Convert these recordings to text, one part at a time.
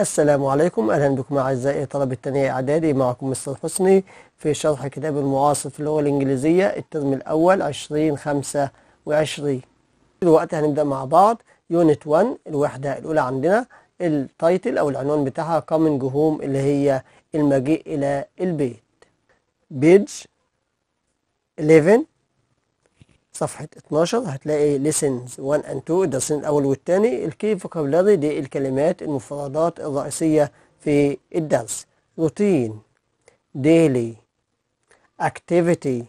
السلام عليكم أهلا بكم أعزائي طلبة الثانية إعدادي معكم مستر حسني في شرح كتاب المعاصر في اللغة الإنجليزية الترم الأول 20 25 دلوقتي هنبدأ مع بعض يونت 1 الوحدة الأولى عندنا التايتل أو العنوان بتاعها كومنج هوم اللي هي المجيء إلى البيت بيج 11 صفحة 12 هتلاقي lessons 1 and 2 الدرسين الأول والثاني الكي فوكابلاري دي الكلمات المفردات الرئيسية في الدرس روتين daily activity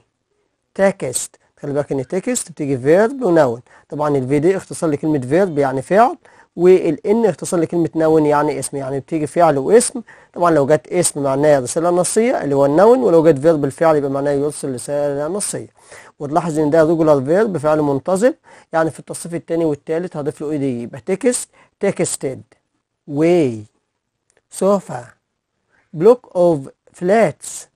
text خلي بالك ان text بتيجي verb ونون طبعا الفيديو اختصار لكلمة verb يعني فعل والان اختصار لكلمه نون يعني اسم يعني بتيجي فعل واسم طبعا لو جت اسم معناه رساله نصيه اللي هو النون ولو جت فيرب الفعل يبقى معناه يرسل رساله نصيه وتلاحظ ان ده ريجولار فيرب فعل منتظم يعني في التصريف الثاني والثالث هضيف له اي دي يبقى تكست تكستد واي سوفا بلوك اوف فلاتس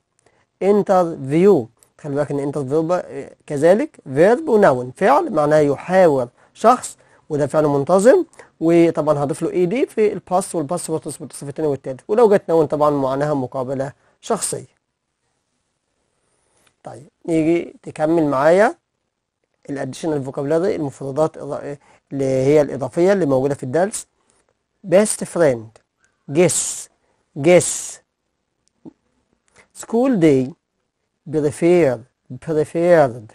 انترفيو خلي بالك ان انترفيو كذلك فيرب ونون فعل معناه يحاور شخص وده فعل منتظم وطبعا هضيف له اي e دي في الباس والباسورد تثبت الصف الثاني والثالث ولو جت نون طبعا معناها مقابله شخصيه طيب نيجي تكمل معايا الاديشنال فوكابولاري المفردات اللي هي الاضافيه اللي موجوده في الدرس بيست فريند جيس جيس سكول دي بريفير بريفيرد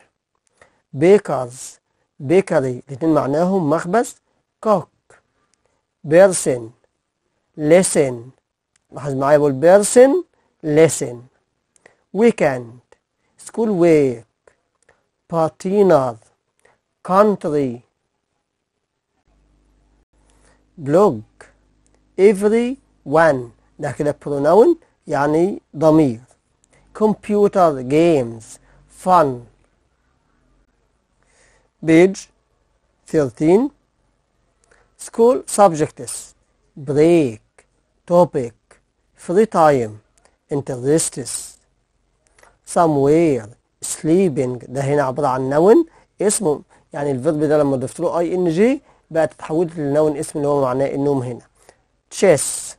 بيكرز بيكري الاتنين معناهم مخبز كوك person listen Has my بقول person listen weekend school week partinas country blog every one ده كده pronoun يعني ضمير computer games fun page 13 school subjects break topic free time interests somewhere sleeping ده هنا عبارة عن نون اسمه يعني الفيرب ده لما ضفت له اي ان جي بقى تتحولت للنون اسم اللي هو معناه النوم هنا chess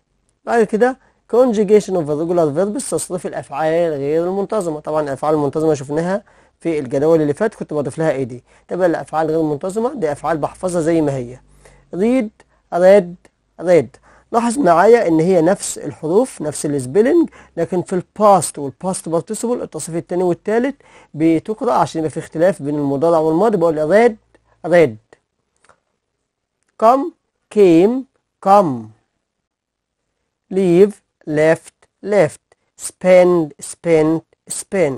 بعد كده conjugation of regular verbs تصريف الافعال غير المنتظمه طبعا الافعال المنتظمه شفناها في الجدول اللي فات كنت بضيف لها ايه دي تبقى الافعال غير المنتظمه دي افعال بحفظها زي ما هي read read read لاحظ معايا ان هي نفس الحروف نفس السبيلنج لكن في الباست والباست بارتيسيبل التصريف الثاني والثالث بتقرا عشان يبقى في اختلاف بين المضارع والماضي بقول ريد ريد come came come leave left left spend spend spend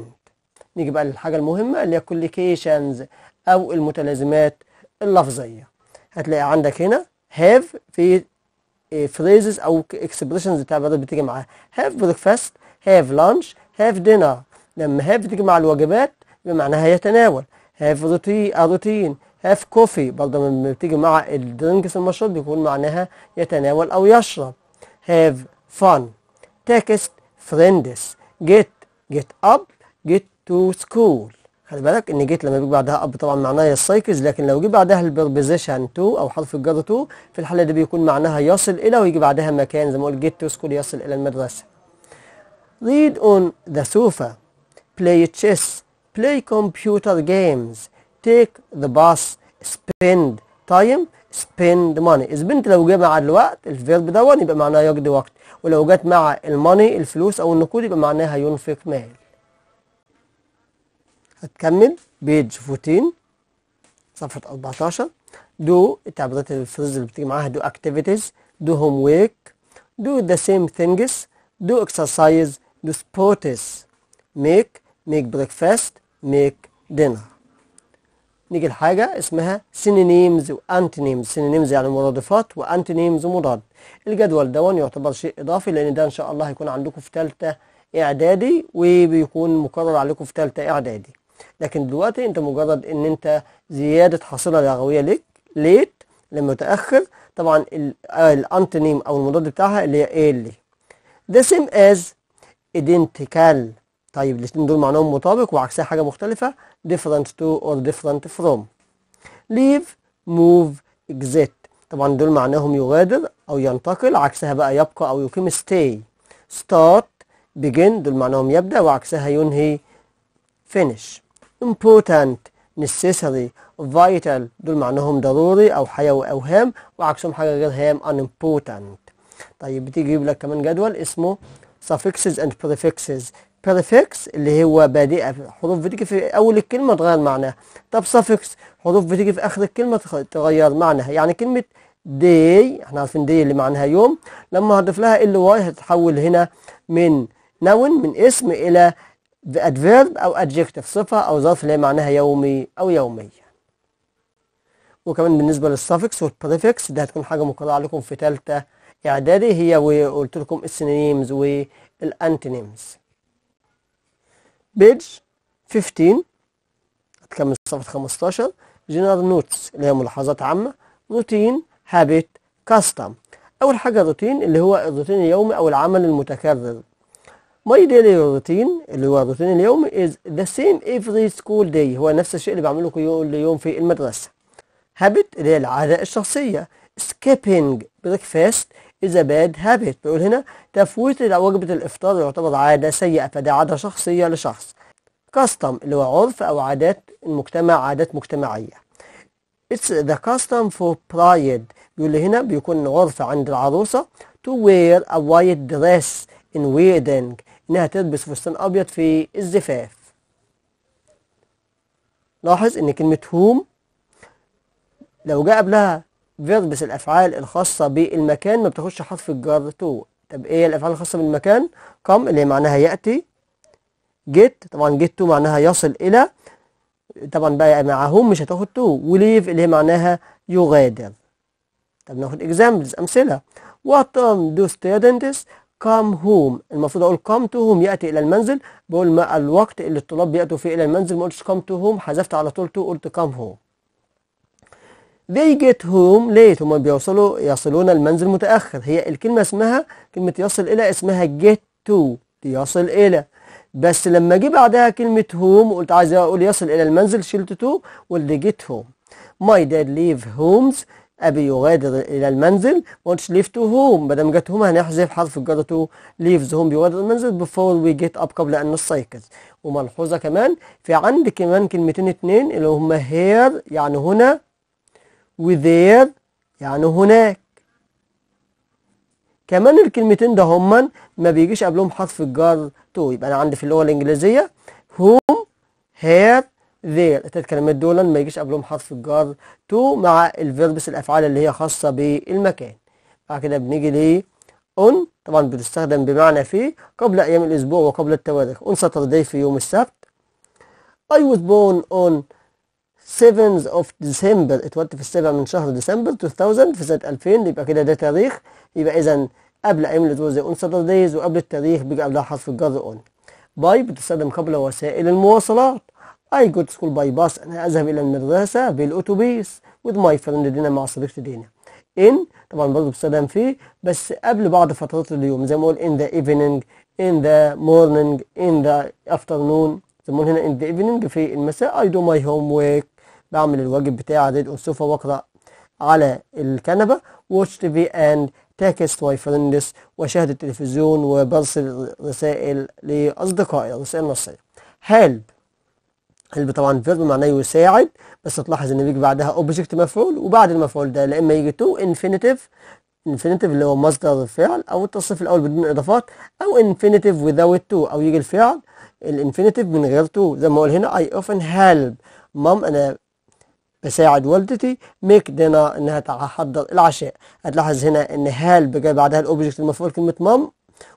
نيجي بقى للحاجه المهمه اللي هي collocations او المتلازمات اللفظيه هتلاقي عندك هنا هاف في فريزز إيه، او اكسبريشنز بتاع بتيجي معاها هاف بريكفاست هاف لانش هاف دينر لما هاف تيجي مع الوجبات يبقى معناها يتناول هاف روتين روتين هاف كوفي برضه لما بتيجي مع الدرينكس المشروب بيكون معناها يتناول او يشرب هاف فان تكست فريندس جيت جيت اب جيت تو سكول خلي بالك ان جيت لما بيجي بعدها اب طبعا معناها السايكلز لكن لو جه بعدها البربزيشن تو او حرف الجر تو في الحاله دي بيكون معناها يصل الى ويجي بعدها مكان زي ما قلت جيت تو سكول يصل الى المدرسه read on the sofa play chess play computer games take the bus spend time spend money spend لو جه مع الوقت الفيرب ده يبقى معناها يقضي وقت ولو جت مع الماني الفلوس او النقود يبقى معناها ينفق مال هتكمل بيج 14 صفحة 14 دو التعبيرات الفرز اللي بتيجي معاها دو اكتيفيتيز دو هوم ويك دو ذا سيم ثينجز دو اكسرسايز دو سبورتس ميك ميك بريكفاست ميك دينر نيجي لحاجة اسمها سينينيمز وانتينيمز سينينيمز يعني مرادفات وانتينيمز مضاد الجدول دون يعتبر شيء إضافي لأن ده إن شاء الله هيكون عندكم في ثالثة إعدادي وبيكون مكرر عليكم في ثالثة إعدادي لكن دلوقتي انت مجرد ان انت زيادة حاصلة لغوية ليك ليت لمتأخر طبعا آه، الانتونيم او المضاد بتاعها اللي هي اللي ذا سيم از ايدنتيكال طيب الاثنين دول معناهم مطابق وعكسها حاجة مختلفة different to or different from leave move exit طبعا دول معناهم يغادر او ينتقل عكسها بقى يبقى او يقيم stay start begin دول معناهم يبدأ وعكسها ينهي finish important necessary vital دول معناهم ضروري أو حيوي أو هام وعكسهم حاجة غير هام unimportant طيب بتيجي لك كمان جدول اسمه suffixes and prefixes prefix اللي هو بادئة حروف بتيجي في أول الكلمة تغير معناها طب suffix حروف بتيجي في آخر الكلمة تغير معناها يعني كلمة دي احنا عارفين دي اللي معناها يوم لما هضيف لها ال واي هتتحول هنا من نون من اسم إلى adverb أو أدجكتيف صفة أو ظرف اللي معناها يومي أو يوميا وكمان بالنسبة للسافكس والبريفكس ده هتكون حاجة مقررة عليكم في تالتة إعدادي هي وقلت لكم السينيمز والأنتونيمز بيج 15 هتكمل صفحة 15 جنرال نوتس اللي هي ملاحظات عامة روتين هابيت كاستم أول حاجة روتين اللي هو الروتين اليومي أو العمل المتكرر My daily routine اللي هو الروتين اليومي is the same every school day هو نفس الشيء اللي بعمله كل يوم في المدرسة. Habit اللي هي العادة الشخصية. Skipping breakfast is a bad habit بيقول هنا تفويت وجبة الإفطار يعتبر عادة سيئة فده عادة شخصية لشخص. Custom اللي هو عرف أو عادات المجتمع عادات مجتمعية. It's the custom for pride بيقول لي هنا بيكون عرف عند العروسة to wear a white dress in wedding انها تلبس فستان ابيض في الزفاف لاحظ ان كلمة هوم لو جاء قبلها بس الافعال الخاصة بالمكان ما بتاخدش حرف الجر تو طب ايه الافعال الخاصة بالمكان كم اللي معناها يأتي جيت طبعا جيت تو معناها يصل الى طبعا بقى مع هوم مش هتاخد تو وليف اللي هي معناها يغادر طب ناخد اكزامبلز امثله وات دو ستودنتس come home المفروض اقول come to home ياتي الى المنزل بقول ما الوقت اللي الطلاب بياتوا فيه الى المنزل ما قلتش come to home حذفت على طول to قلت come home they get home late هما بيوصلوا يصلون المنزل متاخر هي الكلمه اسمها كلمه يصل الى اسمها get to يصل الى بس لما جه بعدها كلمه home قلت عايز اقول يصل الى المنزل شلت to واللي get home my dad leave homes أبي يغادر إلى المنزل وانش leave to home بدل ما جت هوم هنحذف حرف الجر تو ليفز هوم بيغادر المنزل بفور وي جيت اب قبل أن نستيقظ وملحوظة كمان في عندي كمان كلمتين اتنين اللي هما هير يعني هنا وذير يعني هناك كمان الكلمتين ده هما ما بيجيش قبلهم حرف الجر تو يبقى أنا عندي في اللغة الإنجليزية هوم هير there التلات كلمات دول ما يجيش قبلهم حرف الجر to مع الفيربس الافعال اللي هي خاصه بالمكان بعد كده بنيجي ل on طبعا بتستخدم بمعنى في قبل ايام الاسبوع وقبل التواريخ on Saturday في يوم السبت I was born on 7th of December اتولدت في السابع من شهر ديسمبر 2000 في سنة 2000 يبقى كده ده تاريخ يبقى إذا قبل أيام الأسبوع زي أون ساترديز وقبل التاريخ بيجي قبلها حرف الجر أون باي بتستخدم قبل وسائل المواصلات I go to school by bus أنا أذهب إلى المدرسة بالأتوبيس with my friend دينا مع صديقتي دينا in طبعا برضه بستخدم في بس قبل بعض فترات اليوم زي ما أقول in the evening in the morning in the afternoon زي ما أقول هنا in the evening في المساء I do my homework بعمل الواجب بتاعي عدد السوفة وأقرأ على الكنبة watch TV and text my friends وأشاهد التلفزيون وبرسل رسائل لأصدقائي رسائل نصية help اللي طبعا فيرب معناه يساعد بس تلاحظ ان بيجي بعدها اوبجكت مفعول وبعد المفعول ده لا اما يجي تو انفينيتيف انفينيتيف اللي هو مصدر الفعل او التصريف الاول بدون اضافات او انفينيتيف ويزاوت تو او يجي الفعل الانفينيتيف من غير تو زي ما اقول هنا اي اوفن هيلب مام انا بساعد والدتي ميك دينا انها تحضر العشاء هتلاحظ هنا ان هيلب جاي بعدها الاوبجكت المفعول كلمه مام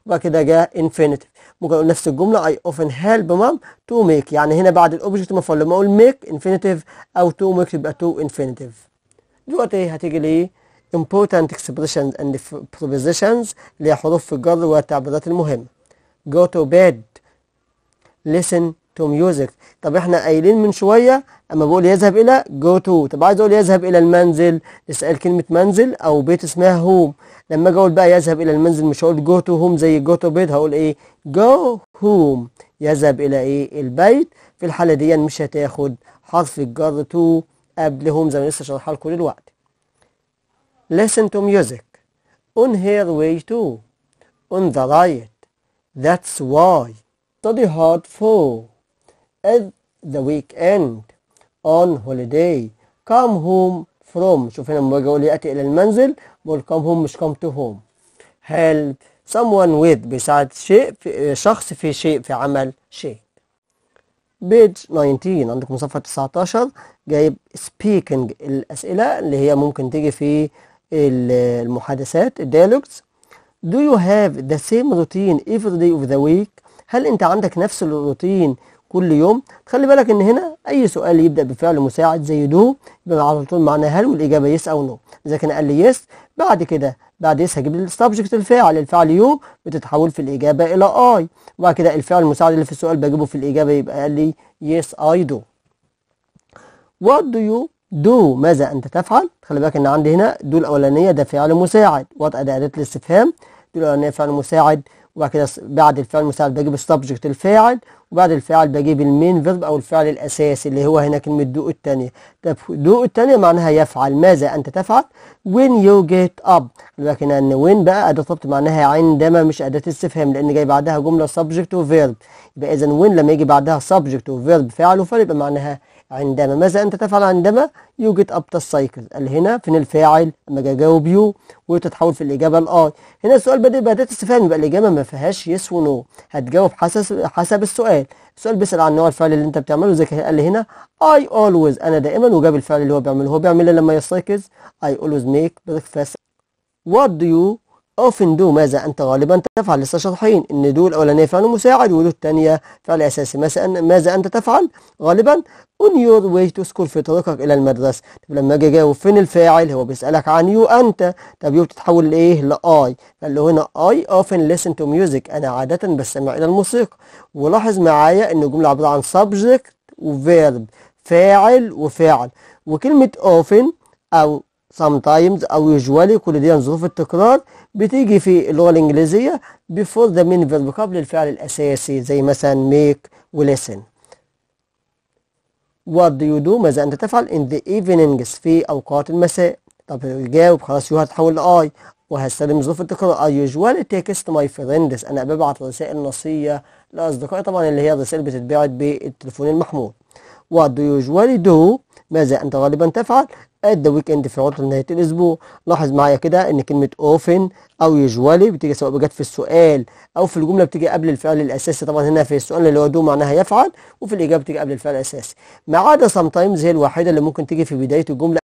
وبعد كده جاء انفينيتيف ممكن اقول نفس الجمله اي اوفن هيلب مام تو ميك يعني هنا بعد الاوبجكت مفعول لما اقول ميك انفينيتيف او تو ميك تبقى تو انفينيتيف دلوقتي هتيجي لي important expressions and prepositions اللي هي حروف الجر والتعبيرات المهمه go to bed listen تو ميوزك طب احنا قايلين من شوية اما بقول يذهب الى جو تو طب عايز اقول يذهب الى المنزل اسأل كلمة منزل او بيت اسمها هوم لما اجي اقول بقى يذهب الى المنزل مش هقول جو تو هوم زي جو تو بيت هقول ايه جو هوم يذهب الى ايه البيت في الحالة دي يعني مش هتاخد حرف الجر تو قبل هوم زي ما لسه شرحها لكم دلوقتي listen to music on her way to on the right that's why study hard for at the weekend on holiday come home from شوف هنا لما اقول ياتي الى المنزل بقول come home مش come to home help someone with بيساعد شيء في شخص في شيء في عمل شيء page 19 عندكم صفحه 19 جايب speaking الاسئله اللي هي ممكن تيجي في المحادثات الديالوجز do you have the same routine every day of the week هل انت عندك نفس الروتين كل يوم خلي بالك ان هنا اي سؤال يبدا بفعل مساعد زي دو يبقى على طول معناها هل والاجابه يس او نو اذا كان قال لي يس بعد كده بعد يس هجيب السبجكت الفاعل الفعل يو بتتحول في الاجابه الى اي وبعد كده الفعل المساعد اللي في السؤال بجيبه في الاجابه يبقى قال لي يس اي دو وات دو يو دو ماذا انت تفعل خلي بالك ان عندي هنا دو الاولانيه ده فعل مساعد وات اداه الاستفهام دو الاولانيه فعل مساعد وبعد كده بعد الفعل المساعد بجيب السبجكت الفاعل وبعد الفعل بجيب المين فيرب أو الفعل الأساسي اللي هو هنا كلمة دو الثانية طب دو الثانية معناها يفعل ماذا أنت تفعل when you get up لكن أن when بقى أداة ضبط معناها عندما مش أداة استفهام لأن جاي بعدها جملة subject وفيرب يبقى إذا when لما يجي بعدها subject وفيرب فعل وفعل يبقى معناها عندما ماذا أنت تفعل عندما يوجد أبتا السايكل قال هنا فين الفاعل أما أجي أجاوب يو وتتحول في الإجابة لآي هنا السؤال بدأ بأداة استفهام يبقى الإجابة ما فيهاش يس ونو هتجاوب حسب حسب السؤال السؤال بيسأل عن نوع الفعل اللي أنت بتعمله زي قال هنا I always أنا دائما وجاب الفعل اللي هو بيعمله هو بيعمل إيه لما يستيقظ I always make breakfast What do you often do ماذا أنت غالبا تفعل لسه شاطحين إن دو الأولانية فعل مساعد ودو الثانية فعل أساسي مثلا ماذا أنت تفعل غالبا on your way to school في طريقك إلى المدرسة طب لما أجي أجاوب فين الفاعل هو بيسألك عن يو أنت طب يو بتتحول لإيه لأي فاللي هنا اي often listen to music أنا عادة بستمع إلى الموسيقى ولاحظ معايا إن الجملة عبارة عن subject وverb فاعل وفاعل وكلمة often أو sometimes أو usually كل دي ظروف التكرار بتيجي في اللغة الإنجليزية before the main verb قبل الفعل الأساسي زي مثلا make و listen what do you do ماذا أنت تفعل in the evenings في أوقات المساء طب جاوب خلاص يو هتحول لآي وهستخدم ظروف التكرار I usually text my friends أنا ببعت رسائل نصية لأصدقائي طبعا اللي هي الرسائل بتتبعت بالتليفون المحمول what do you usually do ماذا أنت غالبا تفعل at the weekend في عطلة نهاية الأسبوع لاحظ معايا كده إن كلمة often أو usually بتيجي سواء بجد في السؤال أو في الجملة بتيجي قبل الفعل الأساسي طبعا هنا في السؤال اللي هو دو معناها يفعل وفي الإجابة بتيجي قبل الفعل الأساسي ما عدا sometimes هي الوحيدة اللي ممكن تيجي في بداية الجملة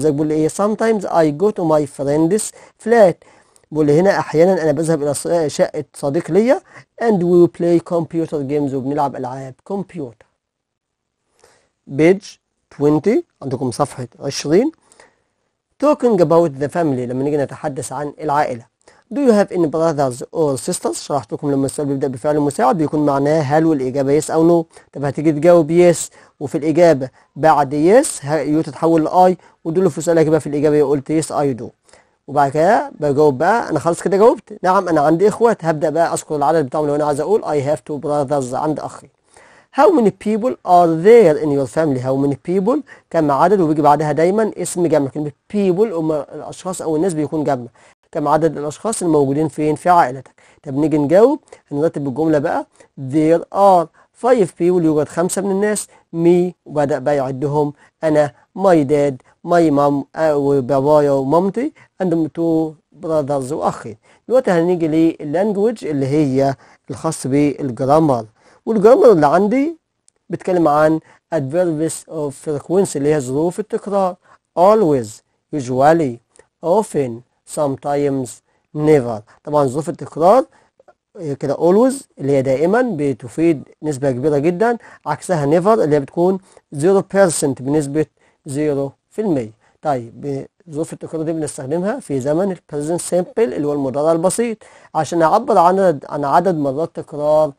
زي بقول إيه sometimes I go to my friend's flat بقول بيقول هنا احيانا انا بذهب الى شقه صديق ليا and we play computer games وبنلعب العاب كمبيوتر بيج 20 عندكم صفحة 20 talking about the family لما نيجي نتحدث عن العائلة do you have any brothers or sisters شرحت لكم لما السؤال بيبدأ بفعل مساعد بيكون معناه هل والإجابة yes أو no طب هتيجي تجاوب yes وفي الإجابة بعد yes يو تتحول لآي ودول في سؤالك بقى في الإجابة قلت yes I do وبعد كده بجاوب بقى انا خلاص كده جاوبت نعم انا عندي اخوات هبدا بقى اذكر العدد بتاعهم لو انا عايز اقول I have two brothers عند اخي How many people are there in your family? How many people كم عدد وبيجي بعدها دايما اسم جمع كلمة people هم الأشخاص أو الناس بيكون جمع كم عدد الأشخاص الموجودين فين في عائلتك طب نيجي نجاوب هنرتب الجملة بقى there are five people يوجد خمسة من الناس me وبدأ بقى يعدهم أنا my dad my mom وبابايا ومامتي عندهم two brothers وأخين دلوقتي هنيجي للانجوج اللي هي الخاص بالجرامر والجرامر اللي عندي بتكلم عن adverbs of frequency اللي هي ظروف التكرار always usually often sometimes never طبعا ظروف التكرار آه، كده always اللي هي دائما بتفيد نسبة كبيرة جدا عكسها never اللي هي بتكون 0% بنسبة 0% طيب ظروف التكرار دي بنستخدمها في زمن present simple اللي هو المضارع البسيط عشان اعبر عن عن عدد مرات تكرار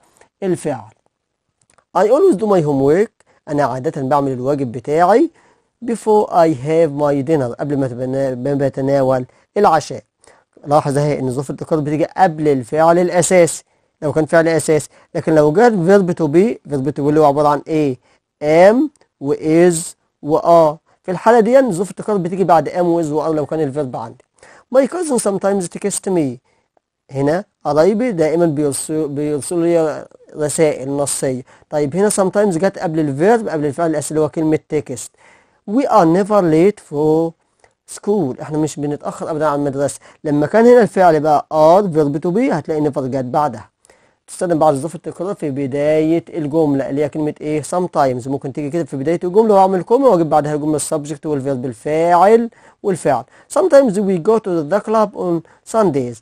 الفعل I always do my homework أنا عادة بعمل الواجب بتاعي before I have my dinner قبل ما بتناول العشاء لاحظ اهي ان ظروف التكرار بتيجي قبل الفعل الاساسي لو كان فعل اساسي لكن لو جت فيرب تو بي فيرب تو بي اللي هو عباره عن ايه ام واز وار في الحاله دي ظروف التكرار بتيجي بعد ام واز وار لو كان الفيرب عندي my cousin sometimes text me هنا قرايبي دائما بيرسلوا لي رسائل نصية طيب هنا sometimes جت قبل الفيرب قبل الفعل الأساسي اللي هو كلمة تكست we are never late for school احنا مش بنتأخر أبدا عن المدرسة لما كان هنا الفعل بقى are verb to be هتلاقي never جت بعدها تستخدم بعض الظروف التكرار في بداية الجملة اللي هي كلمة ايه sometimes ممكن تيجي كده في بداية الجملة واعمل كومة واجيب بعدها الجملة السبجكت والفيرب الفاعل والفعل sometimes we go to the club on Sundays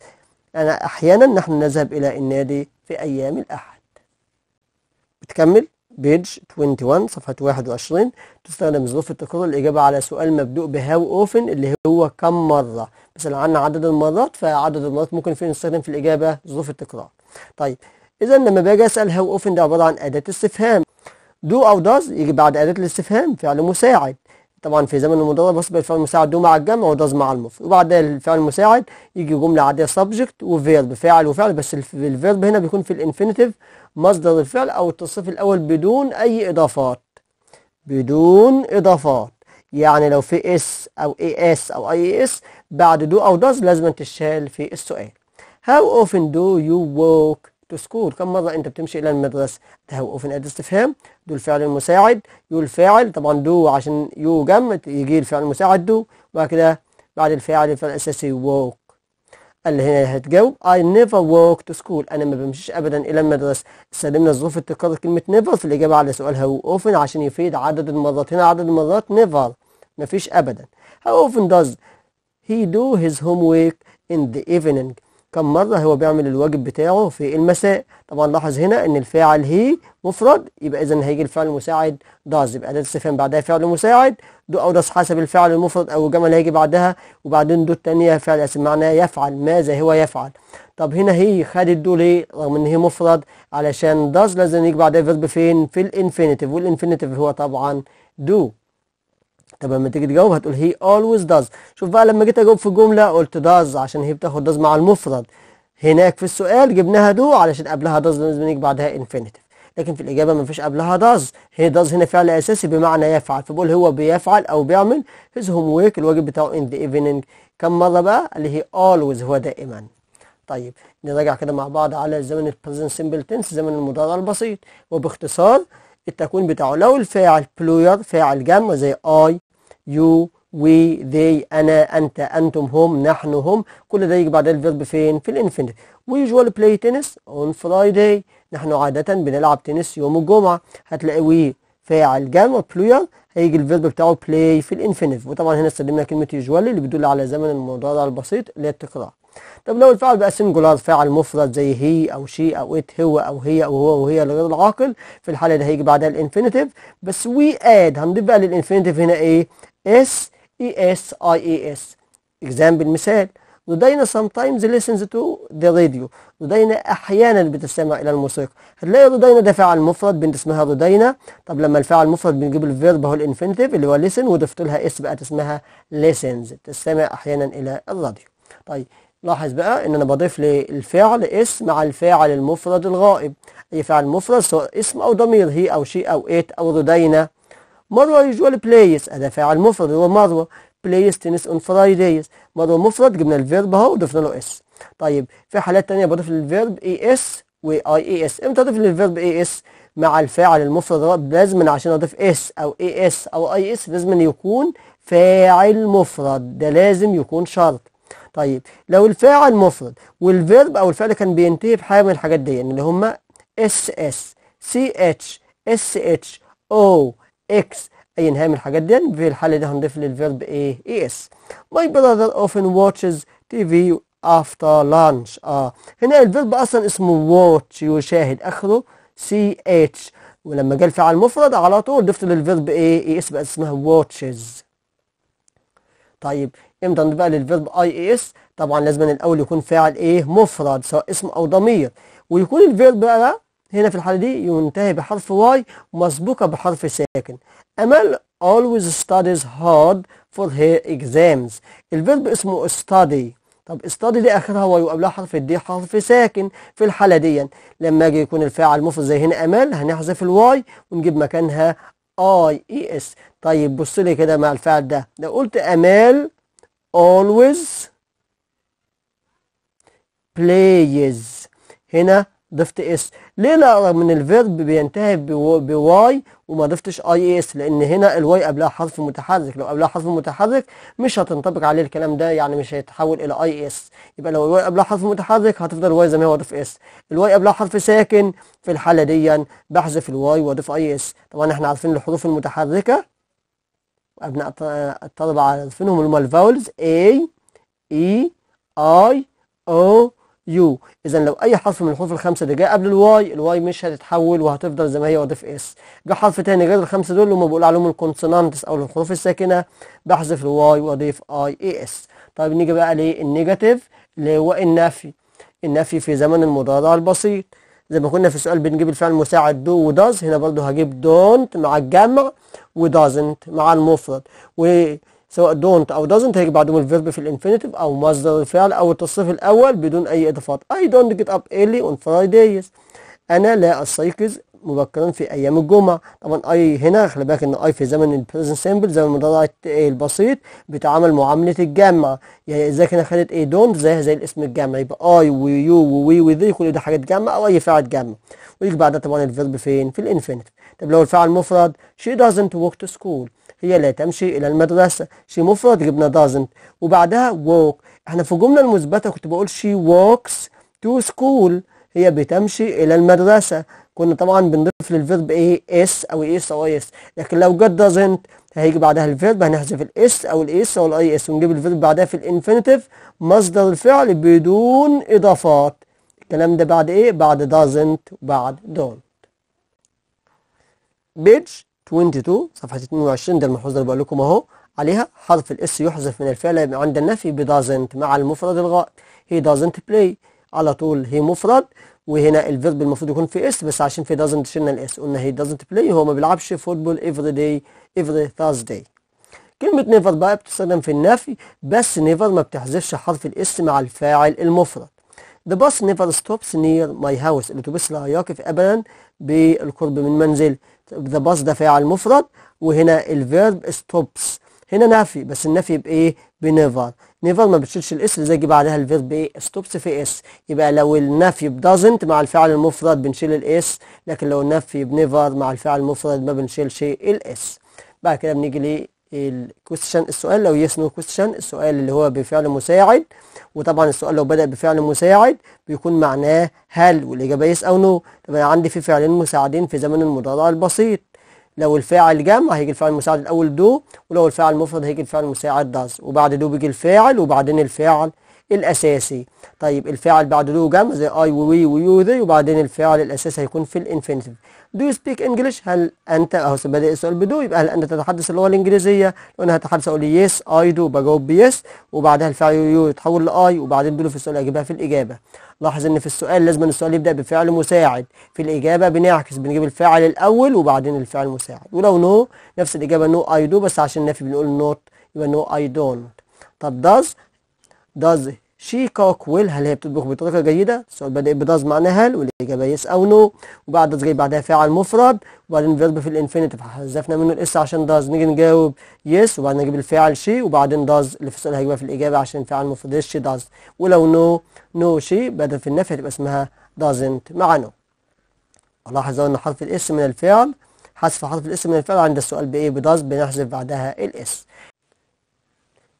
أنا أحيانا نحن نذهب إلى النادي في أيام الأحد تكمل بيج 21 صفحة 21 تستخدم ظروف التكرر الإجابة على سؤال مبدوء بهاو أوفن اللي هو كم مرة بس لو عندنا عدد المرات فعدد المرات ممكن فين نستخدم في الإجابة ظروف التكرار طيب إذا لما باجي أسأل هاو أوفن ده عبارة عن أداة استفهام دو أو داز يجي بعد أداة الاستفهام فعل مساعد طبعا في زمن المضارع بس الفعل المساعد مع الجمع وداز مع المفرد وبعد الفعل المساعد يجي جمله عاديه سبجكت وفيرب فاعل وفعل بس الفيرب هنا بيكون في الانفينيتيف مصدر الفعل او التصريف الاول بدون اي اضافات بدون اضافات يعني لو في اس او اي اس او اي اس بعد دو او داز لازم تشال في السؤال How often do you walk تو سكول كم مرة أنت بتمشي إلى المدرسة ده هو أوفن اد استفهام دو الفعل المساعد يو الفاعل طبعا دو عشان يو جم يجي الفعل المساعد دو وبعد كده بعد الفاعل الفعل الأساسي ووك اللي هنا هتجاوب I never walk to school أنا ما بمشيش أبدا إلى المدرسة استخدمنا ظروف التكرار كلمة never في الإجابة على سؤال هو اوفن عشان يفيد عدد المرات هنا عدد المرات never مفيش أبدا اوفن داز does he do his homework in the evening كم مرة هو بيعمل الواجب بتاعه في المساء طبعا لاحظ هنا ان الفاعل هي مفرد يبقى اذا هيجي الفعل المساعد داز يبقى أداة استفهام بعدها فعل مساعد دو أو داز حسب الفعل المفرد أو اللي هيجي بعدها وبعدين دو الثانية فعل اسم معناه يفعل ماذا هو يفعل طب هنا هي خدت دو ليه رغم ان هي مفرد علشان داز لازم يجي بعدها فيرب فين في الانفينيتيف والانفينيتيف هو طبعا دو طب لما تيجي تجاوب هتقول هي اولويز داز شوف بقى لما جيت اجاوب في جمله قلت داز عشان هي بتاخد داز مع المفرد هناك في السؤال جبناها دو علشان قبلها داز لازم بعدها انفينيتيف لكن في الإجابة ما فيش قبلها داز هي داز هنا فعل أساسي بمعنى يفعل فبقول هو بيفعل أو بيعمل هوم ويك الواجب بتاعه ان ذا ايفينينج كم مرة بقى اللي هي اولويز هو دائما طيب نراجع كده مع بعض على زمن البريزنت سمبل تنس زمن المضارع البسيط وباختصار التكوين بتاعه لو الفاعل بلوير فاعل جمع زي اي يو وي ذي انا انت انتم هم نحن هم كل ده يجي بعدها الفيرب فين في الانفينيتيف ويجوال بلاي تنس اون فرايداي نحن عاده بنلعب تنس يوم الجمعه هتلاقي وي فاعل جمع بلويال هيجي الفيرب بتاعه بلاي في الانفينيتيف وطبعا هنا استخدمنا كلمه يجوال اللي بتدل على زمن المضارع البسيط اللي هي التكرار طب لو الفعل بقى سنجولار فاعل مفرد زي هي او شي او ات هو او هي او هو وهي لغير العاقل في الحاله دي هيجي بعدها الانفينيتيف بس وي اد هنضيف بقى للانفينيتيف هنا ايه اس اي اس اي اي اس اكزامبل مثال لدينا sometimes listens to the radio لدينا احيانا بتستمع الى الموسيقى هتلاقي لدينا ده فعل مفرد بنت اسمها لدينا طب لما الفعل المفرد بنجيب الفيرب هو الانفينيتيف اللي هو listen وضفت لها اس بقت اسمها listens تستمع احيانا الى الراديو طيب لاحظ بقى ان انا بضيف للفعل اس مع الفاعل المفرد الغائب اي فعل مفرد سواء اسم او ضمير هي او شيء او ات او لدينا مروة يجوال بلايس هذا فاعل مفرد هو مروة بلايس تنس اون فرايديز مروة مفرد جبنا الفيرب اهو وضفنا له اس طيب في حالات تانية بضيف للفيرب اي اس واي اي اس امتى اضيف للفيرب اي اس مع الفاعل المفرد لازم عشان اضيف اس او اي اس او اي اس لازم يكون فاعل مفرد ده لازم يكون شرط طيب لو الفاعل مفرد والفيرب او الفعل كان بينتهي بحاجه من الحاجات دي يعني اللي هم اس اس سي اتش اس اتش او اكس نهاية من الحاجات دي في الحالة دي هنضيف للفيرب ايه اي e، اس my brother often watches TV after lunch اه هنا الفيرب اصلا اسمه watch يشاهد اخره سي اتش ولما جه الفعل مفرد على طول ضفت للفيرب ايه اي e، اس بقى اسمها واتشز طيب امتى نضيف بقى للفيرب اي اي اس طبعا لازم الاول يكون فاعل ايه مفرد سواء اسم او ضمير ويكون الفيرب بقى هنا في الحالة دي ينتهي بحرف واي مسبوقة بحرف ساكن أمل always studies hard for her exams الفيرب اسمه study طب study دي آخرها واي وقبلها حرف الدي حرف ساكن في الحالة دي لما أجي يكون الفاعل مفرد زي هنا أمل هنحذف الواي ونجيب مكانها اي اي اس طيب بص لي كده مع الفعل ده لو قلت امال always plays هنا ضفت اس ليه لا رغم ان الفيرب بينتهي بواي وما ضفتش اي اس لان هنا الواي قبلها حرف متحرك لو قبلها حرف متحرك مش هتنطبق عليه الكلام ده يعني مش هيتحول الى اي اس يبقى لو الواي قبلها حرف متحرك هتفضل واي زي ما هو ضف اس الواي قبلها حرف ساكن في الحاله دي بحذف الواي واضيف اي اس طبعا احنا عارفين الحروف المتحركه ابناء الطلبه عارفينهم اللي هم الفاولز اي اي اي او يو اذا لو اي حرف من الحروف الخمسه دي جاء قبل الواي الواي مش هتتحول وهتفضل زي ما هي واضيف اس جه حرف تاني غير الخمسه دول اللي هم بقول عليهم الكونسونانتس او الحروف الساكنه بحذف الواي واضيف اي اي اس طيب نيجي بقى للنيجاتيف اللي هو النفي النفي في زمن المضارع البسيط زي ما كنا في السؤال بنجيب الفعل المساعد دو وداز هنا برضو هجيب دونت مع الجمع ودازنت مع المفرد و سواء don't أو doesn't هيجي بعدهم الفيرب في الانفينيتيف أو مصدر الفعل أو التصريف الأول بدون أي إضافات I don't get up early on Fridays أنا لا أستيقظ مبكرا في أيام الجمعة طبعا أي هنا خلي بالك إن أي في زمن البريزنت سيمبل زمن المضارع البسيط بتعامل معاملة الجامعة يعني إذا كان خدت إيه دونت زيها زي الاسم الجمع يبقى أي ويو ووي وذي كل ده حاجات جامعة أو أي فعل جامعة ويجي بعدها طبعا الفيرب فين في الانفينيتيف طب لو الفعل مفرد she doesn't walk to school هي لا تمشي الى المدرسه she مفرد جبنا doesn't وبعدها walk احنا في الجمله المثبته كنت بقول she walks to school هي بتمشي الى المدرسه كنا طبعا بنضيف للفيرب ايه اس او اس او اس لكن لو جت doesn't هيجي بعدها الفيرب هنحذف الاس او الاس او الاي اس ونجيب الفيرب بعدها في الانفينيتيف مصدر الفعل بدون اضافات الكلام ده بعد ايه بعد doesn't وبعد don't page 22 صفحة 22 ده الملحوظ اللي بقول لكم اهو عليها حرف الاس يحذف من الفعل عند النفي ب doesn't مع المفرد الغائب he doesn't play على طول هي مفرد وهنا الفيرب المفروض يكون في اس بس عشان في doesn't شلنا الاس قلنا هي doesn't play هو ما بيلعبش فوتبول every day every Thursday كلمة نيفر بقى بتستخدم في النفي بس نيفر ما بتحذفش حرف الاس مع الفاعل المفرد The bus never stops near my house الأتوبيس لا يقف أبدا بالقرب من منزل The bus ده فاعل مفرد وهنا الفيرب stops هنا نفي بس النفي بإيه؟ بنيفر نيفر ما بتشيلش الاس زي جي بعدها الفيرب ايه ستوبس في اس يبقى لو النفي بدازنت مع الفعل المفرد بنشيل الاس لكن لو النفي بنيفر مع الفعل المفرد ما بنشيلش الاس بعد كده بنيجي الكويستشن السؤال لو يس نو كويستشن السؤال اللي هو بفعل مساعد وطبعا السؤال لو بدأ بفعل مساعد بيكون معناه هل والإجابة يس أو نو طب أنا عندي في فعلين مساعدين في زمن المضارع البسيط لو الفاعل جمع هيجي الفاعل المساعد الأول دو ولو الفاعل مفرد هيجي الفاعل المساعد داز وبعد دو بيجي الفاعل وبعدين الفاعل الأساسي طيب الفاعل بعد له جمع زي I و we و you they وبعدين الفاعل الأساسي هيكون في الانفينيتيف Do you speak English؟ هل أنت أهو بدأ السؤال بدو يبقى هل أنت تتحدث اللغة الإنجليزية؟ لو أنا هتحدث أقول yes I do بجاوب بيس وبعدها الفاعل you يتحول لاي وبعدين دول في السؤال أجيبها في الإجابة لاحظ ان في السؤال لازم السؤال يبدا بفعل مساعد في الاجابه بنعكس بنجيب الفاعل الاول وبعدين الفعل المساعد ولو نو no, نفس الاجابه نو اي دو بس عشان نفي بنقول نوت يبقى نو اي دونت طب داز does she cook well هل هي بتطبخ بطريقة جيدة السؤال بدأ بداز معناها هل والإجابة يس أو نو وبعد does جاي بعدها فاعل مفرد وبعدين فيرب في الانفينيتيف حذفنا منه الاس عشان does نيجي نجاوب يس وبعدين نجيب الفاعل شي وبعدين does اللي في السؤال هيجيبها في الإجابة عشان فاعل مفرد شي does ولو نو نو شي بدل في النفي هتبقى اسمها doesn't مع نو ولاحظ أن حرف الاس من الفعل حذف حرف الاس من الفعل عند السؤال بإيه بداز بنحذف بعدها الاس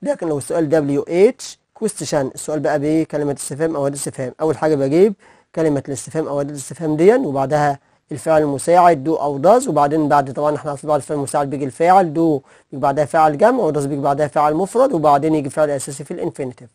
لكن لو السؤال W H كويستشن السؤال بقى بايه كلمه استفهام او اداه استفهام اول حاجه بجيب كلمه الاستفهام او اداه الاستفهام دي وبعدها الفعل المساعد دو او داز وبعدين بعد طبعا احنا بعد الفعل المساعد بيجي الفاعل دو بيجي بعدها فعل جمع وداز بيجي بعدها فعل مفرد وبعدين يجي فعل اساسي في الانفينيتيف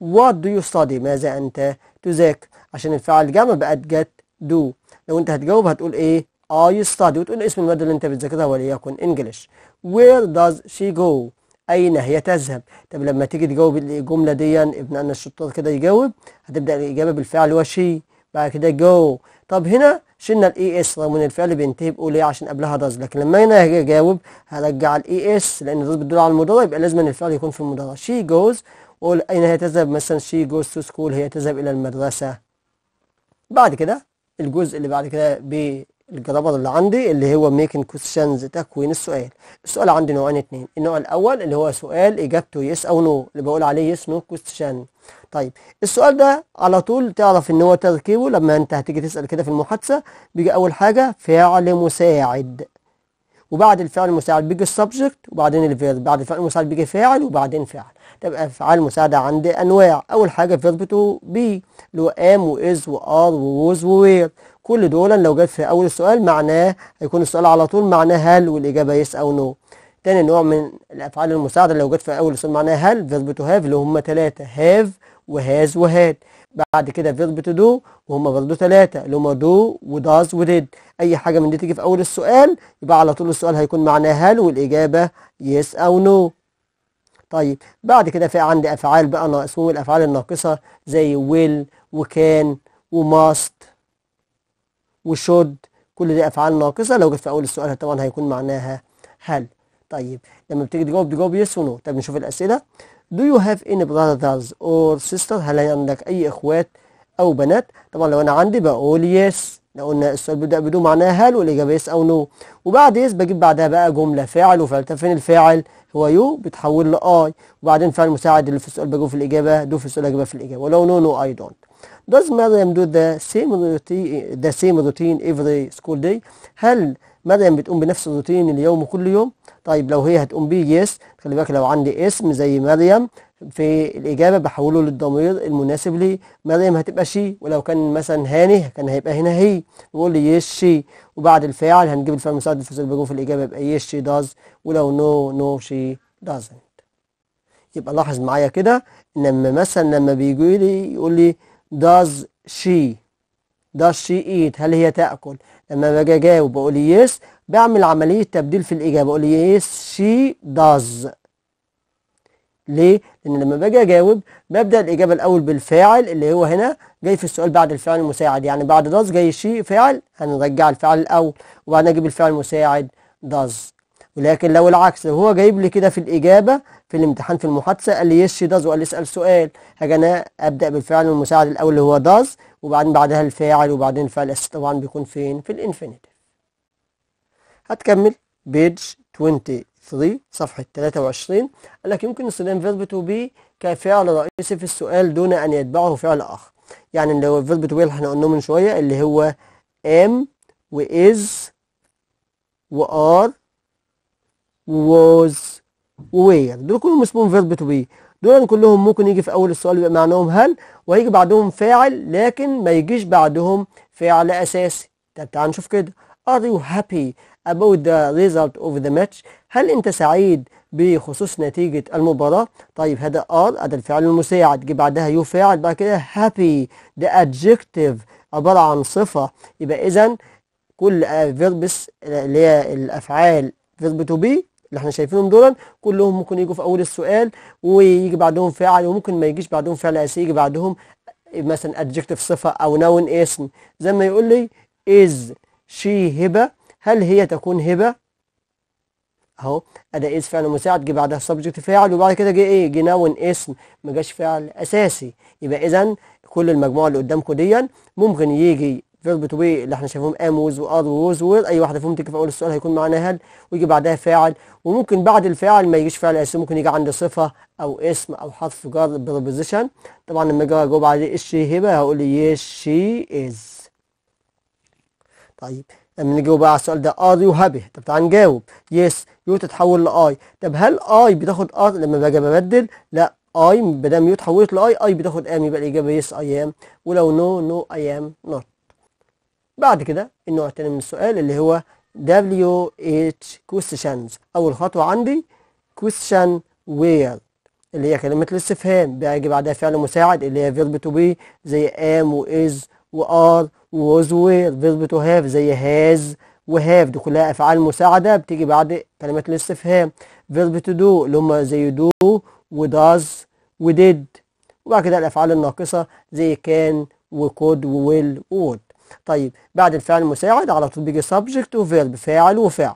وات دو يو ستادي ماذا انت تذاكر عشان الفعل جمع بقت جت دو لو انت هتجاوب هتقول ايه اي ستادي وتقول اسم الماده اللي انت بتذاكرها وليكن انجلش وير داز شي جو أين هي تذهب طب لما تيجي تجاوب الجملة دي ابن أن الشطار كده يجاوب هتبدأ الإجابة بالفعل وشي بعد كده جو طب هنا شلنا الاي اس رغم ان الفعل بينتهي بقول ايه عشان قبلها داز لكن لما هنا اجاوب هرجع الاي اس لان داز بتدل على المضارع يبقى لازم ان الفعل يكون في المضارع شي جوز قول اين هي تذهب مثلا شي جوز تو سكول هي تذهب الى المدرسه بعد كده الجزء اللي بعد كده الجرابر اللي عندي اللي هو ميكن كويستشنز تكوين السؤال السؤال عندي نوعين اتنين النوع الاول اللي هو سؤال اجابته يس او نو اللي بقول عليه يس نو كويستشن طيب السؤال ده على طول تعرف ان هو تركيبه لما انت هتيجي تسال كده في المحادثه بيجي اول حاجه فعل مساعد وبعد الفعل المساعد بيجي السبجكت وبعدين الفيرب بعد الفعل المساعد بيجي فاعل وبعدين فعل تبقى افعال المساعده عندي انواع اول حاجه فيرب تو بي اللي هو ام واز وار ووز ووير كل دول لو جت في أول السؤال معناه هيكون السؤال على طول معناه هل والإجابة يس أو نو تاني نوع من الأفعال المساعدة لو جت في أول السؤال معناها هل فيرب تو هاف اللي هم ثلاثة هاف وهاز وهاد بعد كده فيرب تو دو وهم برضه ثلاثة اللي هم دو وداز وديد أي حاجة من دي تيجي في أول السؤال يبقى على طول السؤال هيكون معناه هل والإجابة يس أو نو طيب بعد كده في عندي أفعال بقى ناقصهم الأفعال الناقصة زي ويل وكان وماست وشود كل دي افعال ناقصه لو جت في اول السؤال طبعا هيكون معناها هل طيب لما بتيجي تجاوب تجاوب يس ونو طب نشوف الاسئله Do you have any brothers or sisters هل عندك أي إخوات أو بنات طبعا لو أنا عندي بقول yes لو قلنا السؤال بيبدأ بدون معناها هل والإجابة يس أو نو وبعد يس بجيب بعدها بقى جملة فاعل وفعل فين الفاعل هو يو بتحول لآي وبعدين فعل مساعد اللي في السؤال بجيب في الإجابة دو في السؤال أجيبه في الإجابة ولو نو نو أي دونت Does Maryam do the same routine, the same routine every school day؟ هل مريم بتقوم بنفس الروتين اليوم كل يوم؟ طيب لو هي هتقوم بيه يس خلي بالك لو عندي اسم زي مريم في الإجابة بحوله للضمير المناسب لي مريم هتبقى شي ولو كان مثلا هاني كان هيبقى هنا هي لي يس شي وبعد الفاعل هنجيب الفعل المساعد في الظروف الإجابة يبقى يس شي داز ولو نو نو شي دازنت يبقى لاحظ معايا كده لما مثلا لما بيجي لي يقول لي does she does she eat هل هي تأكل لما باجي اجاوب بقول yes بعمل عملية تبديل في الإجابة بقول yes she does ليه؟ لأن لما باجي أجاوب ببدأ الإجابة الأول بالفاعل اللي هو هنا جاي في السؤال بعد الفعل المساعد يعني بعد does جاي شيء فعل هنرجع الفعل الأول وبعدين أجيب الفعل المساعد does ولكن لو العكس لو هو جايب لي كده في الإجابة في الامتحان في المحادثه قال لي يس داز وقال لي اسال سؤال هاجي انا ابدا بالفعل المساعد الاول اللي هو داز وبعدين بعدها الفاعل وبعدين الفاعل طبعا بيكون فين في الانفينيتيف هتكمل بيج 23 صفحه 23 قال لك يمكن استخدام فيرب تو بي كفعل رئيسي في السؤال دون ان يتبعه فعل اخر يعني اللي هو فيرب تو بي اللي احنا قلناه من شويه اللي هو ام واز وار ووز وير دول كلهم اسمهم فيرب تو بي دول كلهم ممكن يجي في اول السؤال يبقى معناهم هل وهيجي بعدهم فاعل لكن ما يجيش بعدهم فعل اساسي طب تعال نشوف كده ار يو هابي about the result of the match هل انت سعيد بخصوص نتيجة المباراة طيب هذا ار هذا الفعل المساعد جه بعدها يو فاعل بعد كده هابي ده ادجكتيف عبارة عن صفة يبقى اذا كل فيربس اللي هي الافعال فيرب تو بي اللي احنا شايفينهم دول كلهم ممكن يجوا في اول السؤال ويجي بعدهم فاعل وممكن ما يجيش بعدهم فعل اساسي يعني يجي بعدهم مثلا adjective صفه او noun اسم زي ما يقول لي is she هبه هل هي تكون هبه اهو ادا از فعل مساعد جه بعدها سبجكت فاعل وبعد كده جه ايه جه نون اسم ما جاش فعل اساسي يبقى اذا كل المجموعه اللي قدامكم دي ممكن يجي فيرب تو بي اللي احنا شايفهم ام ووز وار ووز وير اي واحده فيهم تيجي في اول السؤال هيكون معناها هل ويجي بعدها فاعل وممكن بعد الفاعل ما يجيش فعل اساسي ممكن يجي عند صفه او اسم او حرف جر بروبوزيشن طبعا لما اجي اجاوب عليه الشي هبه هقول له يس شي از طيب لما نجاوب بقى على السؤال ده ار يو هابي طب تعال نجاوب يس يو تتحول لاي طب هل اي بتاخد ار لما باجي ببدل لا اي ما دام يو تحولت لاي اي بتاخد ام يبقى الاجابه يس اي ام ولو نو نو اي ام نوت بعد كده النوع الثاني من السؤال اللي هو WH questions أول خطوة عندي question where اللي هي كلمة الاستفهام بيجي بعدها فعل مساعد اللي هي verb to be زي am و is و are و was were verb to have زي has و have دي كلها أفعال مساعدة بتيجي بعد كلمة الاستفهام verb to do اللي هم زي do و does و did وبعد كده الأفعال الناقصة زي can و could و will و would طيب بعد الفعل المساعد على طول بيجي سبجكت وفيرب فاعل وفاعل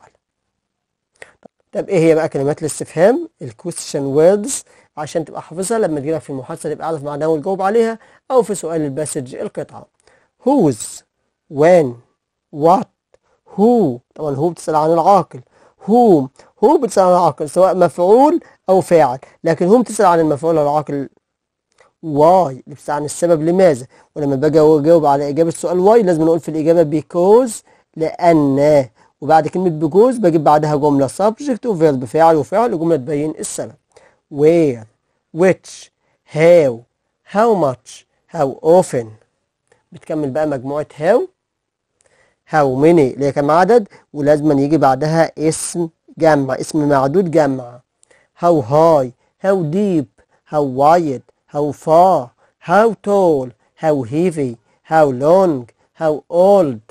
طب ايه هي بقى كلمات الاستفهام الكويستشن ووردز عشان تبقى حافظها لما تجيلك في المحادثه تبقى عارف معناها وتجاوب عليها او في سؤال الباسج القطعه هوز when what هو طبعا هو بتسال عن العاقل هو هو بتسال عن العاقل سواء مفعول او فاعل لكن هو بتسال عن المفعول او العاقل واي اللي عن السبب لماذا ولما باجي اجاوب على اجابه سؤال واي لازم نقول في الاجابه بيكوز لان وبعد كلمه بيكوز بجيب بعدها جمله subject وفيرب فاعل وفعل وجمله تبين السبب where which how how much how often بتكمل بقى مجموعه how how many اللي هي كم عدد ولازم يجي بعدها اسم جمع اسم معدود جمع how high how deep how wide how far, how tall, how heavy, how long, how old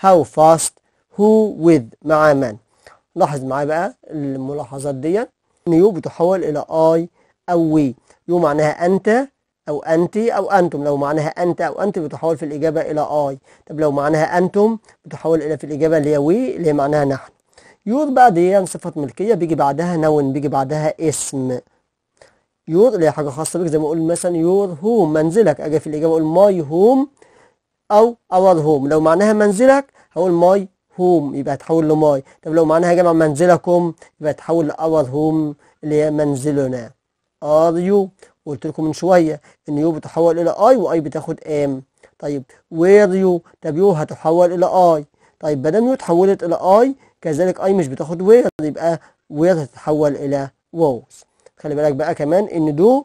how fast, who with مع من لاحظ معايا بقى الملاحظات دي يو بتحول إلى I أو we يو معناها أنت أو أنت أو أنتم لو معناها أنت أو أنت بتحول في الإجابة إلى I طب لو معناها أنتم بتحول إلى في الإجابة اللي هي we اللي معناها نحن يو بقى دي صفة ملكية بيجي بعدها نون بيجي بعدها اسم يور اللي هي حاجة خاصة بك زي ما أقول مثلا يور هوم منزلك أجي في الإجابة أقول ماي هوم أو اور هوم لو معناها منزلك هقول ماي هوم يبقى تحول لماي طب لو معناها جمع منزلكم يبقى تحول لأور هوم اللي هي منزلنا ار يو قلت لكم من شوية إن يو بتحول إلى أي وأي بتاخد أم طيب وير يو طب يو هتحول إلى أي طيب بدل يو اتحولت إلى أي كذلك أي مش بتاخد وير يبقى وير هتتحول إلى ووز خلي بالك بقى كمان ان دو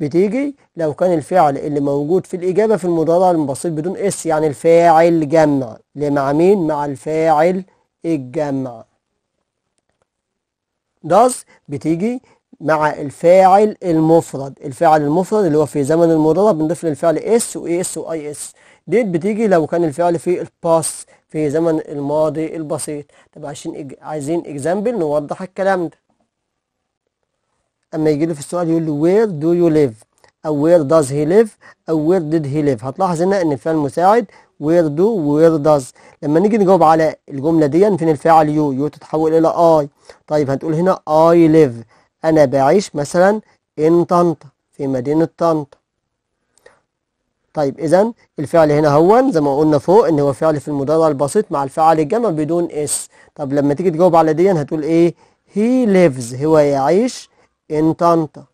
بتيجي لو كان الفعل اللي موجود في الإجابة في المضارع المبسط بدون اس يعني الفاعل جمع مع مين مع الفاعل الجمع داز بتيجي مع الفاعل المفرد الفاعل المفرد اللي هو في زمن المضارع بنضيف للفعل اس واي اس واي اس ديت بتيجي لو كان الفعل في الباس في زمن الماضي البسيط طب عشان عايزين اكزامبل نوضح الكلام ده اما يجي له في السؤال يقول له وير دو يو ليف او وير داز هي ليف او وير ديد هي ليف هتلاحظ هنا ان الفعل المساعد وير دو وير داز لما نيجي نجاوب على الجمله دي فين الفاعل يو يو تتحول الى اي طيب هتقول هنا اي ليف انا بعيش مثلا ان طنطا في مدينه طنطا طيب اذا الفعل هنا هو زي ما قلنا فوق ان هو فعل في المضارع البسيط مع الفعل الجمع بدون اس طب لما تيجي تجاوب على دي هتقول ايه هي ليفز هو يعيش إن يعني طنطا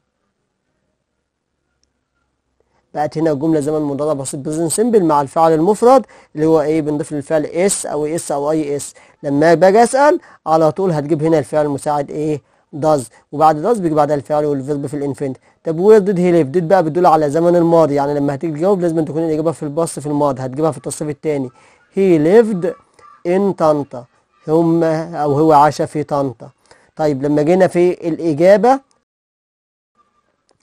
بقت هنا الجملة زمن مضارع بسيط بريزنت سمبل مع الفعل المفرد اللي هو ايه بنضيف للفعل اس او اس او اي اس لما باجي اسال على طول هتجيب هنا الفعل المساعد ايه داز وبعد داز بيجي بعدها الفعل والفيرب في الانفينت طب وير ديد هي ليف ديد بقى بتدل على زمن الماضي يعني لما هتيجي تجاوب لازم تكون الاجابه في الباص في الماضي هتجيبها في التصريف الثاني هي ليفد ان طنطا هم او هو عاش في طنطا طيب لما جينا في الاجابه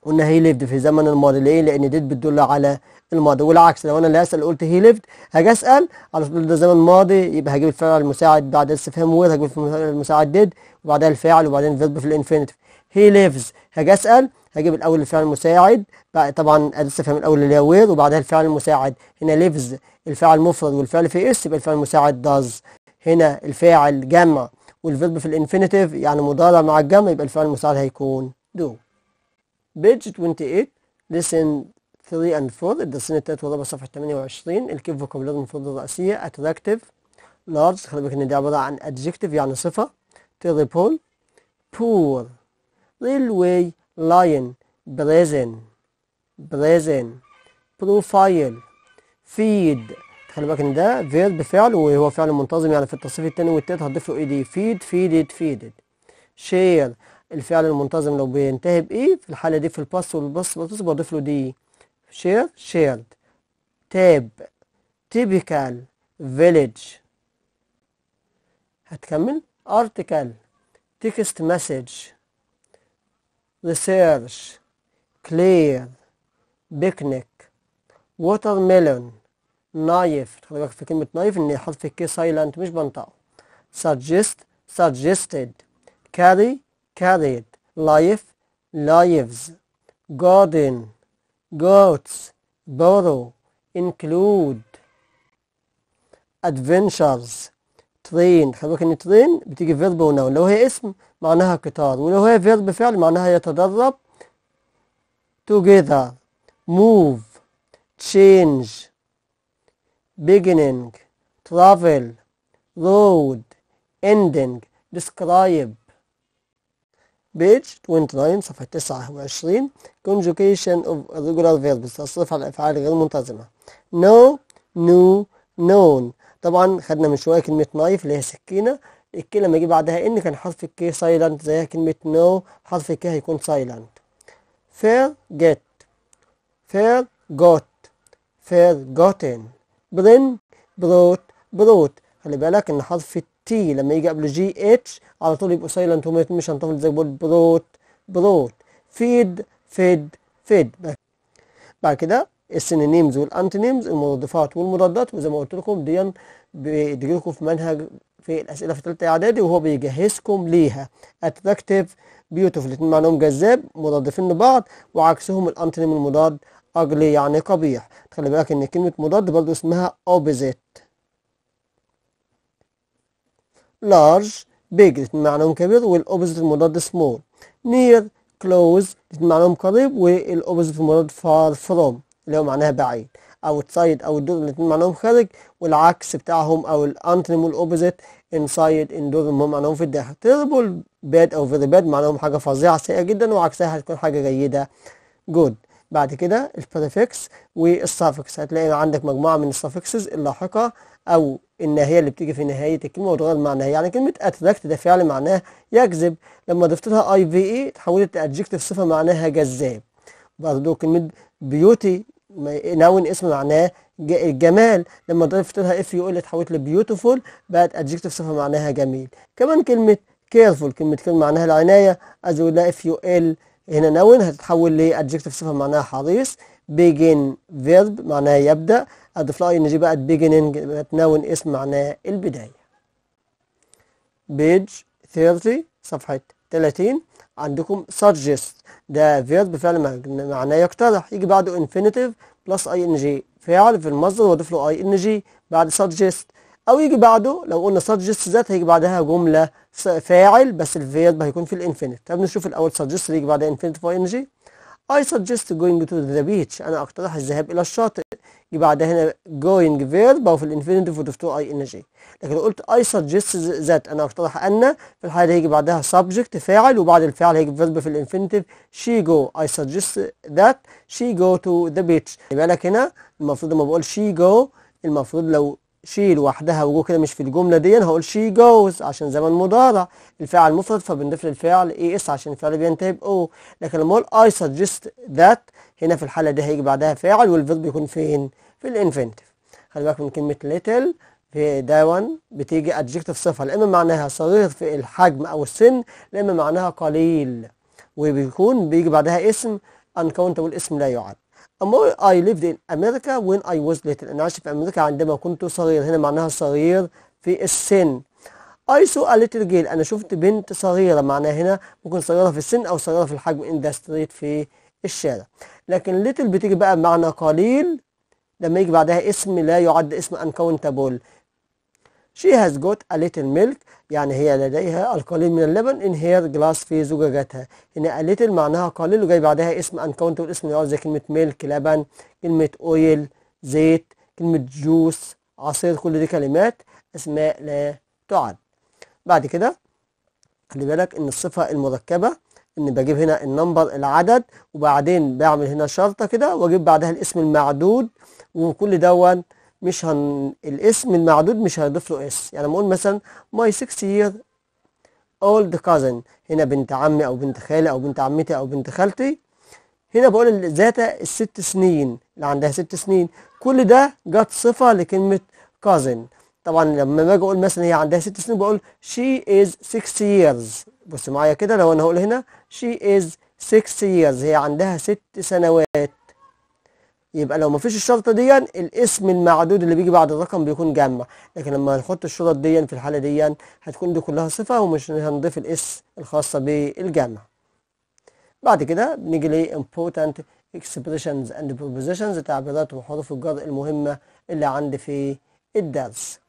قلنا هي ليفد في زمن الماضي ليه لان ديت بتدل على الماضي والعكس لو انا اللي هسال قلت هي ليفد هاجي اسال على طول ده زمن ماضي يبقى هجيب الفعل المساعد بعد استفهام وير هجيب الفعل المساعد ديد وبعدها الفاعل وبعدين فيرب في الانفينيتيف هي ليفز هاجي اسال هجيب الاول الفعل المساعد طبعا الاستفهام الاول اللي هي وير وبعدها الفعل المساعد هنا ليفز الفاعل مفرد والفعل في اس يبقى الفعل المساعد داز هنا الفاعل جمع والفيرب في الانفينيتيف يعني مضارع مع الجمع يبقى الفعل المساعد هيكون دو بيج 28 لسن 3 and 4 الدرسين الثلاث والرابع صفحة 28 الكيف فوكابولاري المفروض الرئيسية attractive لارج خلي بالك إن دي عبارة عن adjective يعني صفة terrible poor railway لاين بريزن بريزن بروفايل فيد خلي بالك ان ده فيرب فعل وهو فعل منتظم يعني في التصريف الثاني والثالث هتضيف له اي دي فيد فيدد فيدد شير الفعل المنتظم لو بينتهي بايه في الحاله دي في الباس والباس بلس بضيف له دي شير شيرد تاب تيبيكال فيليج هتكمل ارتكل تكست مسج ريسيرش كلير بيكنيك ووتر ميلون نايف خلي بالك في كلمة نايف إن حرف الكي سايلنت مش بنطقه suggest suggested carry carried life lives garden goats borrow, include adventures train خلوك ان train بتيجي verb ونون لو هي اسم معناها قطار ولو هي verb فعل معناها يتدرب together move change beginning travel road ending describe بيج 29 صفحة 29 conjugation of irregular verbs تصرف على الأفعال غير منتظمة no no known طبعا خدنا من شوية كلمة knife اللي هي سكينة الكلمة لما يجي بعدها ان كان حرف الكي سايلنت زي كلمة no حرف الكي هيكون سايلنت fair get fair got fair gotten bring brought brought خلي بالك ان حرف تي لما يجي قبل جي اتش على طول يبقوا سايلنت وميت مش هنطفل زي بروت بروت فيد فيد فيد بعد كده السينونيمز والانتونيمز المضادفات والمضادات وزي ما قلت لكم دي لكم في منهج في الاسئله في ثالثه اعدادي وهو بيجهزكم ليها اتراكتيف بيوتيفل الاثنين معناهم جذاب مضادفين لبعض وعكسهم الانتونيم المضاد اجلي يعني قبيح خلي بالك ان كلمه مضاد برضه اسمها اوبزيت large big معناهم كبير والأوبزيت المضاد small near close معناهم قريب والأوبزيت المضاد far from اللي هو معناها بعيد outside أو الدور الاثنين معناهم خارج والعكس بتاعهم أو الأنتونيم والأوبزيت inside indoor هم معناهم في الداخل terrible bad أو very bad معناهم حاجة فظيعة سيئة جدا وعكسها هتكون حاجة جيدة good بعد كده البريفكس والسافكس هتلاقي عندك مجموعة من السافكسز اللاحقة أو النهاية اللي بتيجي في نهاية الكلمة وتغير معناها يعني كلمة أتراكت ده فعل معناه يجذب لما ضفت لها أي في إي e تحولت لأدجكتيف صفة معناها جذاب برضه كلمة بيوتي ناون اسم معناه الجمال لما ضفت لها اف يو ال اتحولت لبيوتيفول بقت ادجكتيف صفه معناها جميل كمان كلمه كيرفول كلمه كلمه معناها العنايه ازود لها اف يو ال هنا ناون هتتحول لادجكتيف صفه معناها حريص بيجن فيرب معناها يبدأ أضيف له اي ان جي بقى بيجننج بتناول اسم معناه البداية بيج 30 صفحة 30 عندكم suggest ده فيرب فعل معناه يقترح يجي بعده infinitive بلس اي ان جي فعل في المصدر واضيف له اي ان جي بعد suggest او يجي بعده لو قلنا suggest ذات هيجي بعدها جملة فاعل بس الفيرب هيكون في الانفينيت طب نشوف الاول suggest يجي بعدها infinitive اي ان جي I suggest going to the beach أنا أقترح الذهاب إلى الشاطئ يبقى بعد هنا going verb أو في الانفينيتيف of تو إن جي لكن قلت I suggest that أنا أقترح أن في الحالة دي هيجي بعدها subject فاعل وبعد الفاعل هيجي verb في الانفينيتيف she go I suggest that she go to the beach يبقى لك هنا المفروض لما بقول she go المفروض لو شي لوحدها وجو كده مش في الجملة دي هقول شي جوز عشان زمن مضارع الفاعل مفرد فبنضيف للفعل اي اس عشان الفعل بينتهي باو لكن لما اقول اي سجست ذات هنا في الحالة دي هيجي بعدها فاعل والفيرب يكون فين؟ في الانفنتيف خلي بالك من كلمة ليتل في داون بتيجي ادجكتيف صفة لا اما معناها صغير في الحجم او السن لا اما معناها قليل وبيكون بيجي بعدها اسم انكونتبل اسم لا يعد I lived in America when I was little أنا عشت في أمريكا عندما كنت صغير هنا معناها صغير في السن I saw a little girl أنا شفت بنت صغيرة معناها هنا ممكن صغيرة في السن أو صغيرة في الحجم in the street في الشارع لكن little بتيجي بقى بمعنى قليل لما يجي بعدها اسم لا يعد اسم uncountable she has got a little milk يعني هي لديها القليل من اللبن ان her جلاس في زجاجتها هنا قليل معناها قليل وجاي بعدها اسم انكاونتر اسم اللي زي كلمة ميلك لبن كلمة اويل زيت كلمة جوس عصير كل دي كلمات اسماء لا تعد بعد كده خلي بالك ان الصفة المركبة ان بجيب هنا النمبر العدد وبعدين بعمل هنا شرطة كده واجيب بعدها الاسم المعدود وكل دون مش هن الاسم المعدود مش هنضيف له اس يعني لما اقول مثلا ماي 6 يير اولد كازن هنا بنت عمي او بنت خالي او بنت عمتي او بنت خالتي هنا بقول ذات الست سنين اللي عندها ست سنين كل ده جت صفه لكلمه كازن طبعا لما باجي اقول مثلا هي عندها ست سنين بقول she is 6 years بص معايا كده لو انا هقول هنا she is 6 years هي عندها ست سنوات يبقى لو مفيش الشرطة دي الاسم المعدود اللي بيجي بعد الرقم بيكون جمع لكن لما نحط الشرط دي في الحالة دي هتكون دي كلها صفة ومش هنضيف الاس الخاصة بالجمع بعد كده بنيجي لي important expressions and propositions تعبيرات وحروف الجر المهمة اللي عندي في الدرس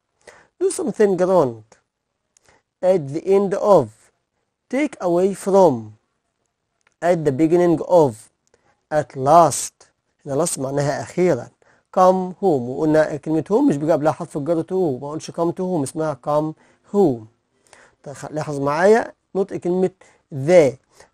do something wrong at the end of take away from at the beginning of at last احنا لص معناها اخيرا كام هوم وقلنا كلمة هوم مش بقى بلاحظ في الجر تو ما اقولش كام تو هوم اسمها كام هوم طيب، لاحظ معايا نطق كلمة ذا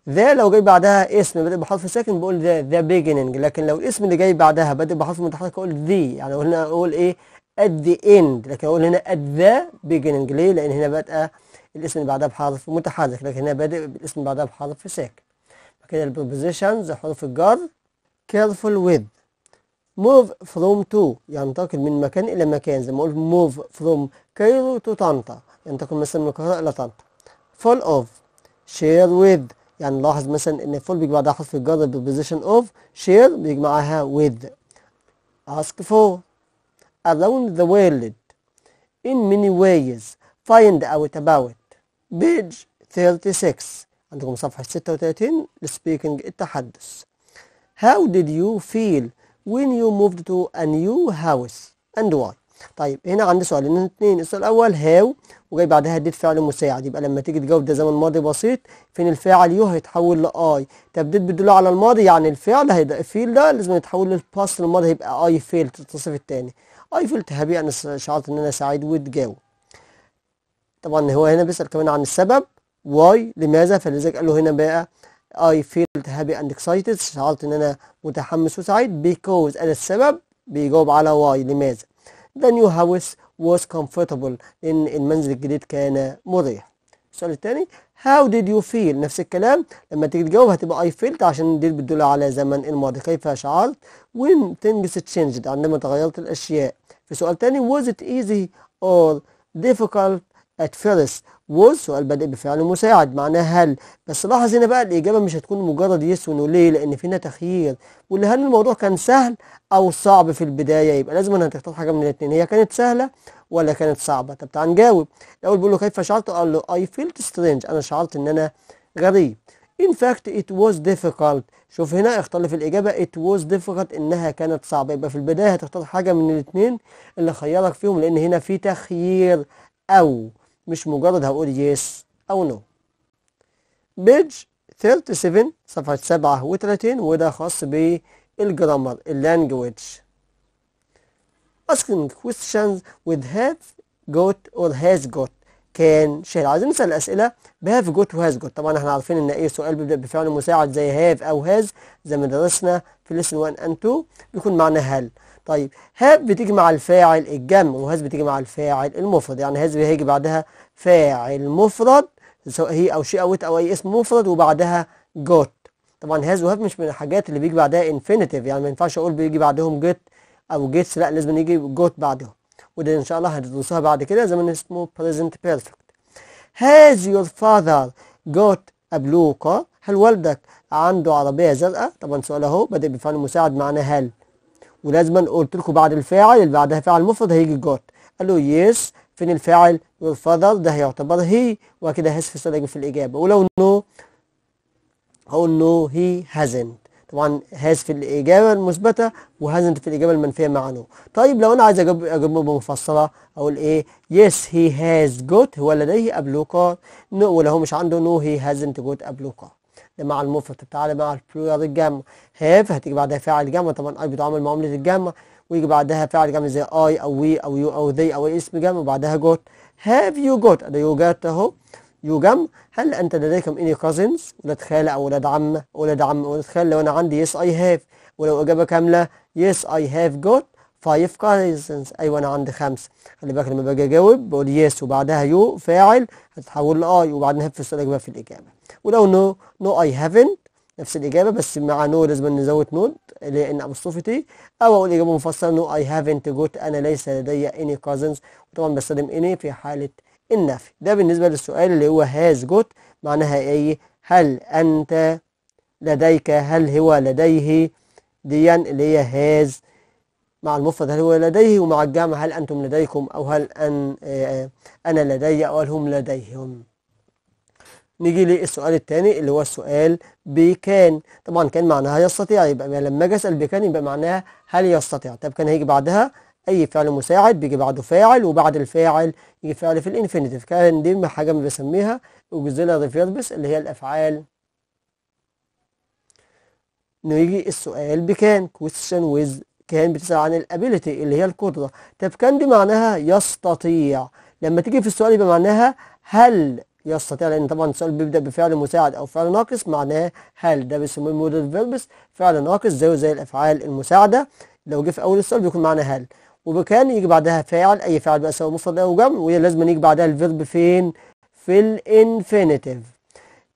ذا لو جاي بعدها اسم بادئ بحرف ساكن بقول ذا ذا بيجيننج لكن لو الاسم اللي جاي بعدها بادئ بحرف متحرك اقول ذي يعني هنا اقول ايه at the end لكن اقول هنا at the beginning ليه؟ لان هنا بادئه الاسم اللي بعدها بحرف متحرك لكن هنا بادئ الاسم اللي بعدها بحرف ساكن كده البروبوزيشنز حروف الجر careful with move from to ينتقل من مكان إلى مكان زي ما قلت move from Cairo to طنطا ينتقل مثلا من القاهرة إلى طنطا full of share with يعني لاحظ مثلا إن full بيجي بعدها حرف الجر بالposition of share بيجي معاها with ask for around the world in many ways find out about page 36 عندكم صفحة 36 speaking التحدث How did you feel when you moved to a new house and why طيب هنا عندي سؤالين اثنين السؤال الاول هاو وجاي بعدها اديت فعل مساعد يبقى لما تيجي تجاوب ده زمن ماضي بسيط فين الفاعل يو هيتحول لاي طب ديت بتدل على الماضي يعني الفعل هيبقى فيل ده لازم يتحول للباست الماضي هيبقى اي فيلت التصريف الثاني اي فيلت هابي انا شعرت ان انا سعيد وتجاوب طبعا هو هنا بيسال كمان عن السبب واي لماذا فلذلك قال له هنا بقى I feel happy and excited شعرت ان انا متحمس وسعيد because انا السبب بيجاوب على why لماذا The new house was comfortable إن المنزل الجديد كان مريح السؤال الثاني how did you feel نفس الكلام لما تيجي تجاوب هتبقى I felt عشان دي بتدل على زمن الماضي كيف شعرت when things changed عندما تغيرت الأشياء في سؤال ثاني was it easy or difficult at first was سؤال بادئ بفعل مساعد معناه هل بس لاحظ هنا بقى الإجابة مش هتكون مجرد يس ونو ليه لأن في هنا تخيير واللي هل الموضوع كان سهل أو صعب في البداية يبقى لازم هتختار حاجة من الاتنين هي كانت سهلة ولا كانت صعبة طب تعال نجاوب الأول بيقول له كيف شعرت قال له I felt strange أنا شعرت إن أنا غريب in fact it was difficult شوف هنا اختلف الإجابة it was difficult إنها كانت صعبة يبقى في البداية هتختار حاجة من الاتنين اللي خيرك فيهم لأن هنا في تخيير أو مش مجرد هقول يس أو نو بيج 37 صفحة 37 وده خاص بالجرامر اللانجوج asking questions with have got or has got كان شيل عايزين نسأل أسئلة بهاف جوت وهاز جوت طبعا احنا عارفين ان اي سؤال بيبدأ بفعل مساعد زي هاف او هاز زي ما درسنا في ليسن 1 اند 2 بيكون معناه هل طيب هاب بتيجي مع الفاعل الجمع وهاز بتيجي مع الفاعل المفرد يعني هاز هيجي بعدها فاعل مفرد سواء هي او شيء او ات او اي اسم مفرد وبعدها جوت طبعا هاز وهاب مش من الحاجات اللي بيجي بعدها انفينيتيف يعني ما ينفعش اقول بيجي بعدهم جيت او جيتس لا لازم يجي جوت بعدهم وده ان شاء الله هتدرسوها بعد كده ما اسمه بريزنت بيرفكت هاز يور فاذر جوت ابلوكا هل والدك عنده عربية زرقاء طبعا سؤال اهو بدا بفعل مساعد معناه هل ولازما قلت لكم بعد الفاعل اللي بعدها فاعل مفرد هيجي جوت قال له يس فين الفاعل والفضل ده هيعتبر هي وكده هس في في الاجابه ولو نو هقول نو هي هازنت طبعا هاز في الاجابه المثبته وهازنت في الاجابه المنفيه مع نو طيب لو انا عايز اجيب اجيبه مفصله اقول ايه يس هي هاز جوت هو لديه ابلوكا نو ولو هو مش عنده نو هي هازنت جوت ابلوكا مع المفرد تعالى مع البلورال الجامع هاف هتيجي بعدها فاعل الجامع طبعا اي بيتعامل معاملة الجامع ويجي بعدها فاعل جامع زي اي او وي او يو او ذي او اسم جامع وبعدها جوت هاف يو جوت ادي يو جوت اهو يو جم هل انت لديكم اني كازنز ولاد خالة او ولاد عم ولاد عم ولاد خال لو انا عندي يس اي هاف ولو اجابة كاملة يس اي هاف جوت فايف كازنز ايوه انا عندي خمسه خلي بالك لما باجي اجاوب بقول يس وبعدها يو فاعل هتتحول لاي وبعدين هاف في السؤال في الاجابه ولو نو نو اي هافنت نفس الإجابة بس مع نو لازم نزود نود إن أبوستروفيتي أو أقول إجابة مفصلة نو أي هافنت جوت أنا ليس لدي إني كازنز وطبعا بستخدم إني في حالة النفي ده بالنسبة للسؤال اللي هو هاز جوت معناها إيه هل أنت لديك هل هو لديه ديان اللي هي هاز مع المفرد هل هو لديه ومع الجمع هل أنتم لديكم أو هل أن آه، آه، أنا لدي أو هل هم لديهم نيجي للسؤال الثاني اللي هو السؤال بكان طبعا كان معناها يستطيع يبقى لما اجي اسال بكان يبقى معناها هل يستطيع طب كان هيجي بعدها اي فعل مساعد بيجي بعده فاعل وبعد الفاعل يجي فعل في الانفينيتيف كان دي حاجه بسميها اوكزيلا ريفيربس اللي هي الافعال نيجي السؤال بكان question with كان بتسأل عن الابيليتي اللي هي القدرة طب كان دي معناها يستطيع لما تيجي في السؤال يبقى معناها هل يستطيع لان طبعا السؤال بيبدا بفعل مساعد او فعل ناقص معناه هل ده بيسموه مودال فيربس فعل ناقص زيه زي الافعال المساعده لو جه في اول السؤال بيكون معناه هل وبكان يجي بعدها فاعل اي فاعل بقى سواء مصدر او جمع وهي لازم يجي بعدها الفيرب فين في الانفينيتيف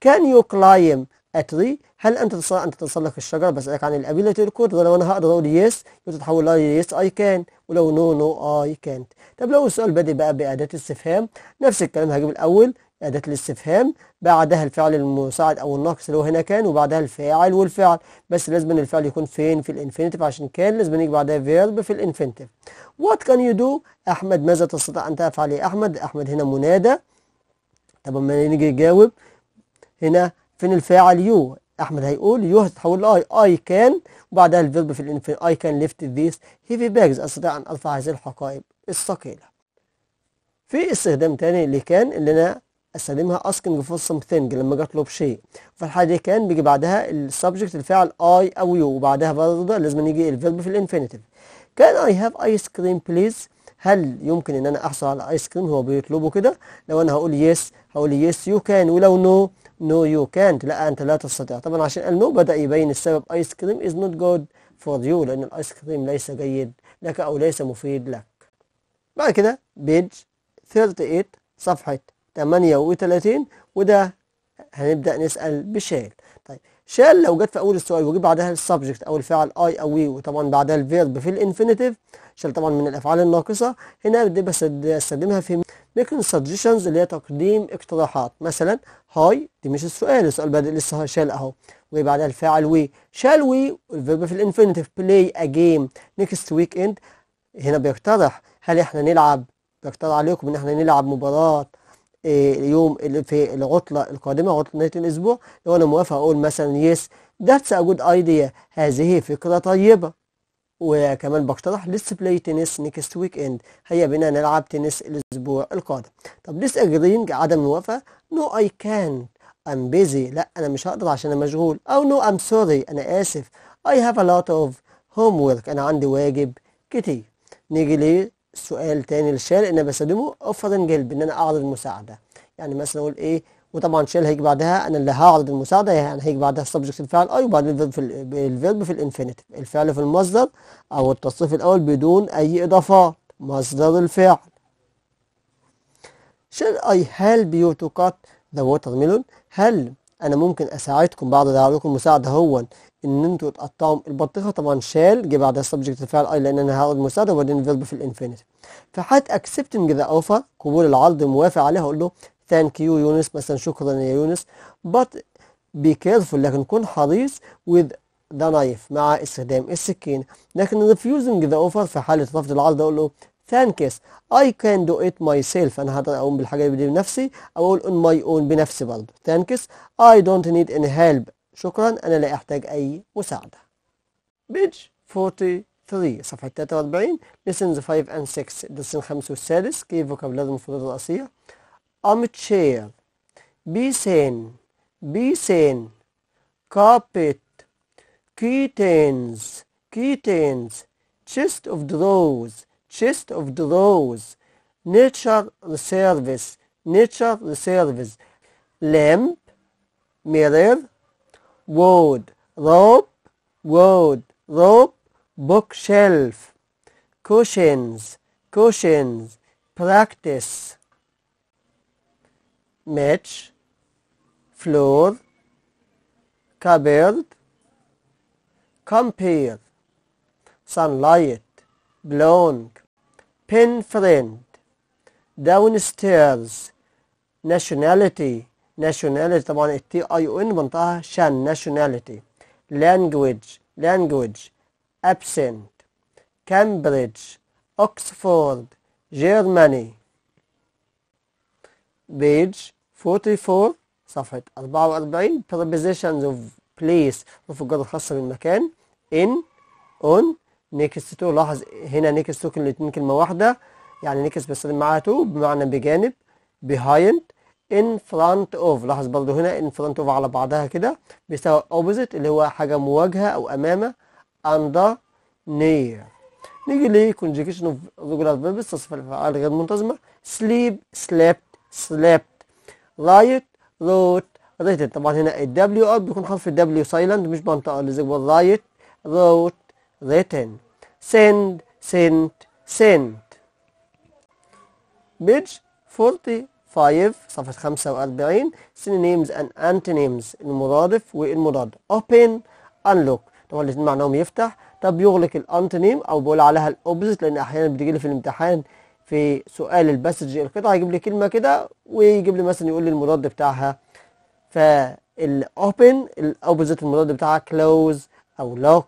كان يو كلايم اتري هل انت تستطيع ان تتسلق الشجره بسالك عن الابيلتي الكود ولو انا هقدر اقول يس وتتحول ل يس اي كان ولو نو نو اي كانت طب لو السؤال بادئ بقى باداه استفهام نفس الكلام هجيب الاول أداة الاستفهام بعدها الفعل المساعد أو الناقص اللي هو هنا كان وبعدها الفاعل والفعل بس لازم أن الفعل يكون فين في الانفينيتيف عشان كان لازم يجي بعدها فيرب في الانفينيتيف وات كان يو دو أحمد ماذا تستطيع أن تفعل يا أحمد أحمد هنا منادى طب أما نيجي نجاوب هنا فين الفاعل يو احمد هيقول يو هتتحول لاي اي كان وبعدها الفيرب في الانفينيتيف اي كان ليفت ذيس هيفي باجز استطيع ان ارفع هذه الحقائب الثقيله في استخدام تاني اللي كان اللي انا استخدمها اسكنج فور سمثينج لما اجي اطلب شيء فالحاجه دي كان بيجي بعدها السبجكت الفعل اي او يو وبعدها برضه لازم يجي الفيرب في الانفينيتيف كان اي هاف ايس كريم بليز هل يمكن ان انا احصل على ايس كريم هو بيطلبه كده لو انا هقول يس هقول يس يو كان ولو نو نو يو كانت لا انت لا تستطيع طبعا عشان قال نو بدا يبين السبب ايس كريم از نوت جود فور يو لان الايس كريم ليس جيد لك او ليس مفيد لك بعد كده بيج 38 صفحه 38 وده هنبدأ نسأل بشال طيب شال لو جت في أول السؤال وجي بعدها السبجكت أو الفعل أي أو وي وطبعا بعدها الفيرب في الانفينيتيف شال طبعا من الأفعال الناقصة هنا بستخدمها في ميكن سجشنز اللي هي تقديم اقتراحات مثلا هاي دي مش السؤال السؤال بادئ لسه شال أهو وجي بعدها الفعل وي شال وي والفيرب في الانفينيتيف بلاي أجيم جيم نيكست ويك إند هنا بيقترح هل إحنا نلعب بيقترح عليكم إن إحنا نلعب مباراة آه، يوم في العطلة القادمة عطلة نهاية الأسبوع لو أنا موافق أقول مثلا يس ذاتس أ جود أيديا هذه فكرة طيبة وكمان بقترح ليتس بلاي تنس نيكست ويك اند هيا بنا نلعب تنس الأسبوع القادم طب ديس أجرينج عدم الموافقة نو أي كان ام بيزي لا أنا مش هقدر عشان أنا مشغول أو نو ام سوري أنا آسف هاف ا لوت اوف هوم ورك أنا عندي واجب كتير نيجي ليه سؤال تاني للشال انا بستخدمه افرض جلب ان انا اعرض المساعده يعني مثلا اقول ايه وطبعا شال هيجي بعدها انا اللي هعرض المساعده يعني هيجي بعدها السبجكت الفعل اي وبعدين الفيرب في الفيرب في الانفينيتيف الفعل في المصدر او التصريف الاول بدون اي اضافات مصدر الفعل شال اي هل بيو تو كات ذا ووتر ميلون هل انا ممكن اساعدكم بعد دعوكم المساعده هو ان انتوا تقطعوا البطيخه طبعا شال جه بعدها سبجكت الفعل اي لان انا هاخد مساعده وبعدين فيرب في الانفينيت فحت اكسبتنج ذا اوفر قبول العرض موافق عليها اقول له ثانك يو يونس مثلا شكرا يا يونس بات بي كيرفول لكن كن حريص وذ ذا نايف مع استخدام السكين لكن ريفيوزنج ذا اوفر في حالة رفض العرض أقول له يس اي I can do it myself أنا هقدر أقوم بالحاجة دي بنفسي أو أقول on my own بنفسي برضه ثانك يس I don't need any help شكرا أنا لا أحتاج أي مساعدة page 43 صفحة 43 lessons 5 and 6 درسين الخامس والسادس كيف فوكابلار المفردات الرئيسية armchair بيسين بيسين carpet curtains curtains chest of drawers chest of drawers nature reservice nature reservice lamp mirror wood rope wood rope bookshelf cushions cushions practice match floor cupboard compare sunlight blank pen friend downstairs nationality nationality طبعا التي اي او ان بنطقها شان nationality language language absent Cambridge Oxford Germany بيج 44 صفحة 44 prepositions of place الفقرات الخاصة بالمكان in on next to لاحظ هنا next to كلمة واحدة يعني next بستخدم معاها to بمعنى بجانب behind in front of لاحظ برضو هنا in front of على بعضها كده بيساوي اوبوزيت اللي هو حاجه مواجهه او امامه under near نيجي ليه conjugation of regular verbs تصف الافعال غير منتظمه sleep slept slept write wrote written طبعا هنا الدبليو اوت بيكون حرف الدبليو سايلنت مش منطقه لزجبر write wrote written send sent sent page 40 5 صفحة 45 synonyms and antonyms المرادف والمضاد open unlock طبعا الاثنين معناهم يفتح طب يغلق الانتونيم او بقول عليها الاوبزيت لان احيانا بتجي لي في الامتحان في سؤال الباسج القطعه يجيب لي كلمه كده ويجيب لي مثلا يقول لي المضاد بتاعها فالاوبن الاوبزيت المضاد بتاعها كلوز او لوك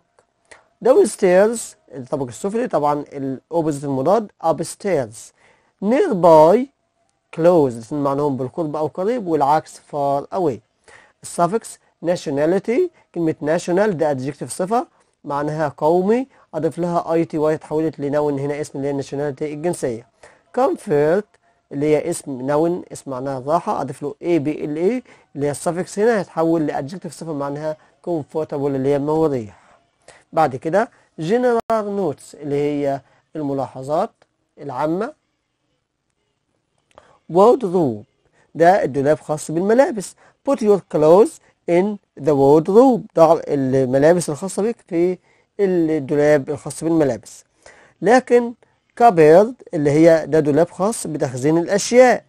داون ستيرز الطبق السفلي طبعا الاوبزيت المضاد اب ستيرز نير باي close معناهم بالقرب أو قريب والعكس far away suffix nationality كلمة national ده adjective صفة معناها قومي أضيف لها اي تي واي لنون هنا اسم اللي هي nationality الجنسية comfort اللي هي اسم نون اسم معناها راحة أضيف له A B L A e اللي هي السافكس هنا هيتحول adjective صفة معناها comfortable اللي هي مريح بعد كده general notes اللي هي الملاحظات العامة wardrobe ده الدولاب خاص بالملابس put your clothes in the wardrobe ضع الملابس الخاصة بك في الدولاب الخاص بالملابس لكن cupboard اللي هي ده دولاب خاص بتخزين الأشياء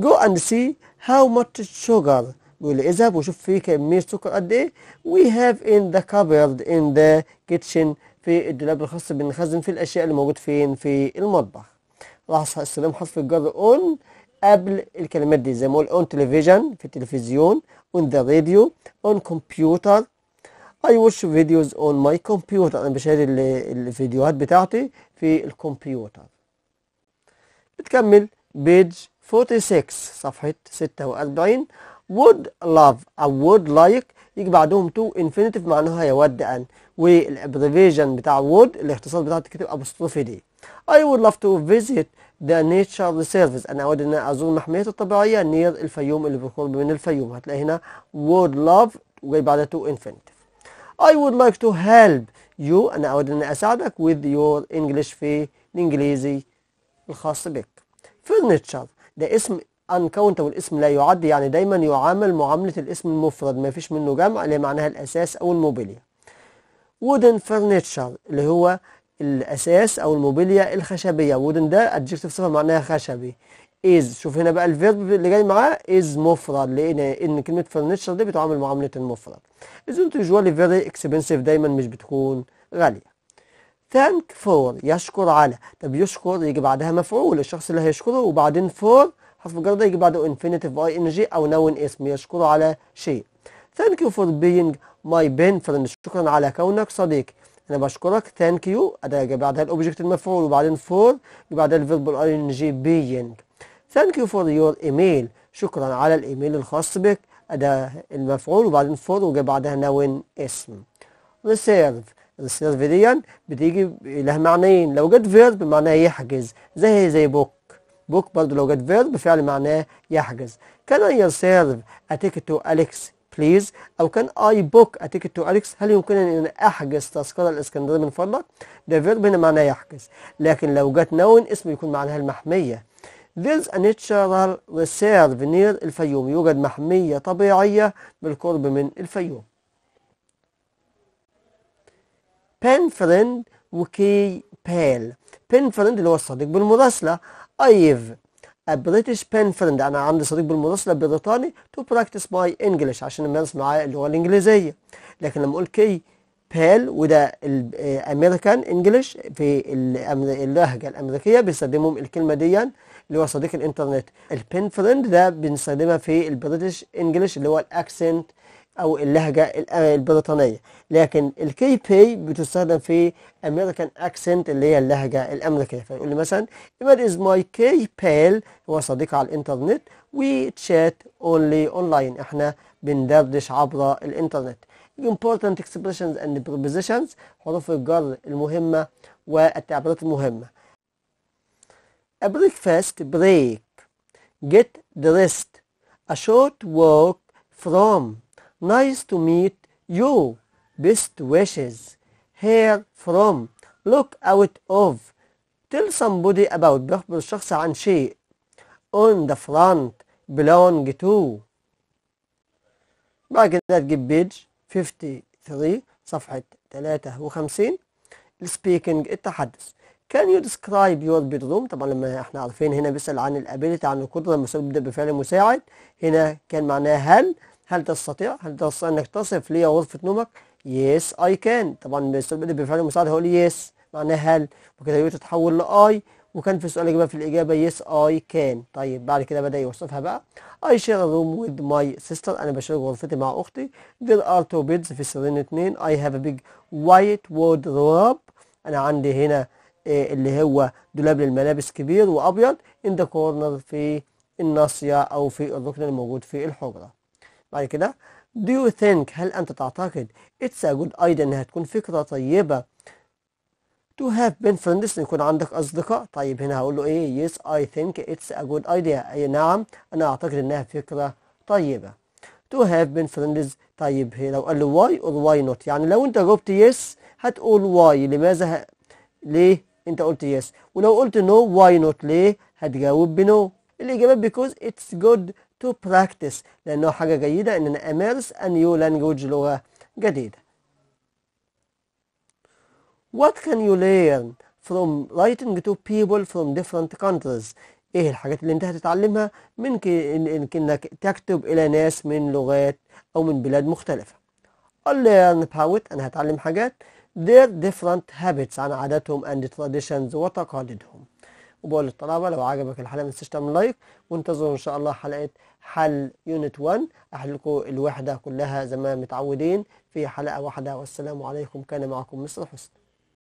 go and see how much sugar بيقول لي اذهب وشوف في كمية سكر قد ايه we have in the cupboard in the kitchen في الدولاب الخاص بنخزن في الأشياء اللي موجود فين في المطبخ راح استخدام حرف الجر اون قبل الكلمات دي زي ما اقول اون تلفزيون في التلفزيون اون ذا راديو اون كمبيوتر اي واتش فيديوز اون ماي كمبيوتر انا بشاهد الفيديوهات بتاعتي في الكمبيوتر بتكمل بيج 46 صفحة 46 would love أو would like يجي بعدهم تو infinitive معناها يود أن والابريفيشن بتاع would الاختصار بتاعه تكتب ابوستروفي دي I would love to visit the nature reserves أنا أود أن أزور المحميات الطبيعية نير الفيوم اللي بالقرب من الفيوم هتلاقي هنا would love وجاي بعدها to infinitive I would like to help you أنا أود أن أساعدك with your English في الإنجليزي الخاص بك furniture ده اسم uncountable اسم لا يعد يعني دايما يعامل معاملة الاسم المفرد ما فيش منه جمع اللي معناها الأساس أو الموبيليا wooden furniture اللي هو الأساس أو الموبيليا الخشبية وودن ده أدجكتيف صفة معناها خشبي إز شوف هنا بقى الفيرب اللي جاي معاه إز مفرد لأن إن كلمة فرنتشر دي بتعامل معاملة المفرد إز usually very expensive دايما مش بتكون غالية ثانك فور يشكر على طب يشكر يجي بعدها مفعول الشخص اللي هيشكره وبعدين فور حرف الجر ده يجي بعده انفينيتيف اي ان جي او نون اسم يشكره على شيء ثانك يو فور بينج ماي بين فريند شكرا على كونك صديقي انا بشكرك ثانك يو اداه بعدها الاوبجكت المفعول وبعدين فور وبعدها الفيرب الاي ان جي بينج ثانك يو فور يور ايميل شكرا على الايميل الخاص بك اداه المفعول وبعدين فور وجا بعدها نون اسم ريسيرف ريسيرف دي يعني بتيجي لها معنيين لو جت فيرب معناها يحجز زي زي بوك بوك برضه لو جت فيرب فعل معناه يحجز كان سيرف اتيكت تو اليكس بليز أو كان أي بوك أتيكت تو أليكس هل يمكنني أن أحجز تذكرة الإسكندرية من فضلك؟ ده فيرب هنا معناه يحجز لكن لو جت نون اسمه يكون معناها المحمية There's a natural reserve near الفيوم يوجد محمية طبيعية بالقرب من الفيوم بين فريند وكي بال بين فريند اللي هو الصديق بالمراسلة I've a British pen friend أنا عندي صديق بالمراسلة بريطاني to practice my English عشان أمارس معاه اللغة الإنجليزية لكن لما أقول كي بال وده الامريكان انجلش في اللهجه الامريكيه بيستخدمهم الكلمه دي اللي هو صديق الانترنت البن فريند ده بنستخدمها في البريتش انجلش اللي هو الاكسنت أو اللهجة آه، البريطانية لكن الكي بي بتستخدم في أمريكان أكسنت اللي هي اللهجة الأمريكية فيقول لي مثلا إيمان إز ماي كي بال هو صديق على الإنترنت وتشات أونلي أونلاين إحنا بندردش عبر الإنترنت important expressions and prepositions حروف الجر المهمة والتعبيرات المهمة a breakfast break get dressed a short walk from Nice to meet you. Best wishes. Here from. Look out of. Tell somebody about. بيخبر الشخص عن شيء. On the front. Belong to. بعد كده تجيب بيج 53 صفحة 53 السبيكنج التحدث can you describe your bedroom طبعا لما احنا عارفين هنا بيسأل عن الابيليتي عن القدرة المسبب بفعل مساعد هنا كان معناها هل هل تستطيع هل تستطيع انك تصف لي غرفه نومك يس اي كان طبعا بيستقبل بفعل المساعده هقول يس معناها هل وكده يو تتحول لاي وكان في سؤال اجابه في الاجابه يس اي كان طيب بعد كده بدا يوصفها بقى اي شير روم ويز ماي سيستر انا بشارك غرفتي مع اختي there are two beds في سريرين اتنين I have a big white روب انا عندي هنا إيه اللي هو دولاب للملابس كبير وابيض in the corner في الناصيه او في الركن الموجود في الحجره بعد كده do you think هل أنت تعتقد it's a good idea إنها تكون فكرة طيبة to have been friends يكون عندك أصدقاء طيب هنا هقول له إيه yes I think it's a good idea أي نعم أنا أعتقد إنها فكرة طيبة to have been friends طيب لو قال له why or why not يعني لو أنت جاوبت yes هتقول why لماذا ه... ليه أنت قلت yes ولو قلت no why not ليه هتجاوب بنو الإجابة because it's good to practice لأنه حاجة جيدة إن أنا أمارس a new language لغة جديدة What can you learn from writing to people from different countries إيه الحاجات اللي أنت هتتعلمها من إنك تكتب إلى ناس من لغات أو من بلاد مختلفة I'll learn about أنا هتعلم حاجات their different habits عن عاداتهم and traditions وتقاليدهم وبقول للطلبة لو عجبك الحلقة ما تنساش تعمل لايك وانتظروا إن شاء الله حلقة حل يونت 1 لكم الوحدة كلها زي ما متعودين في حلقة واحدة والسلام عليكم كان معكم مصطفى حسن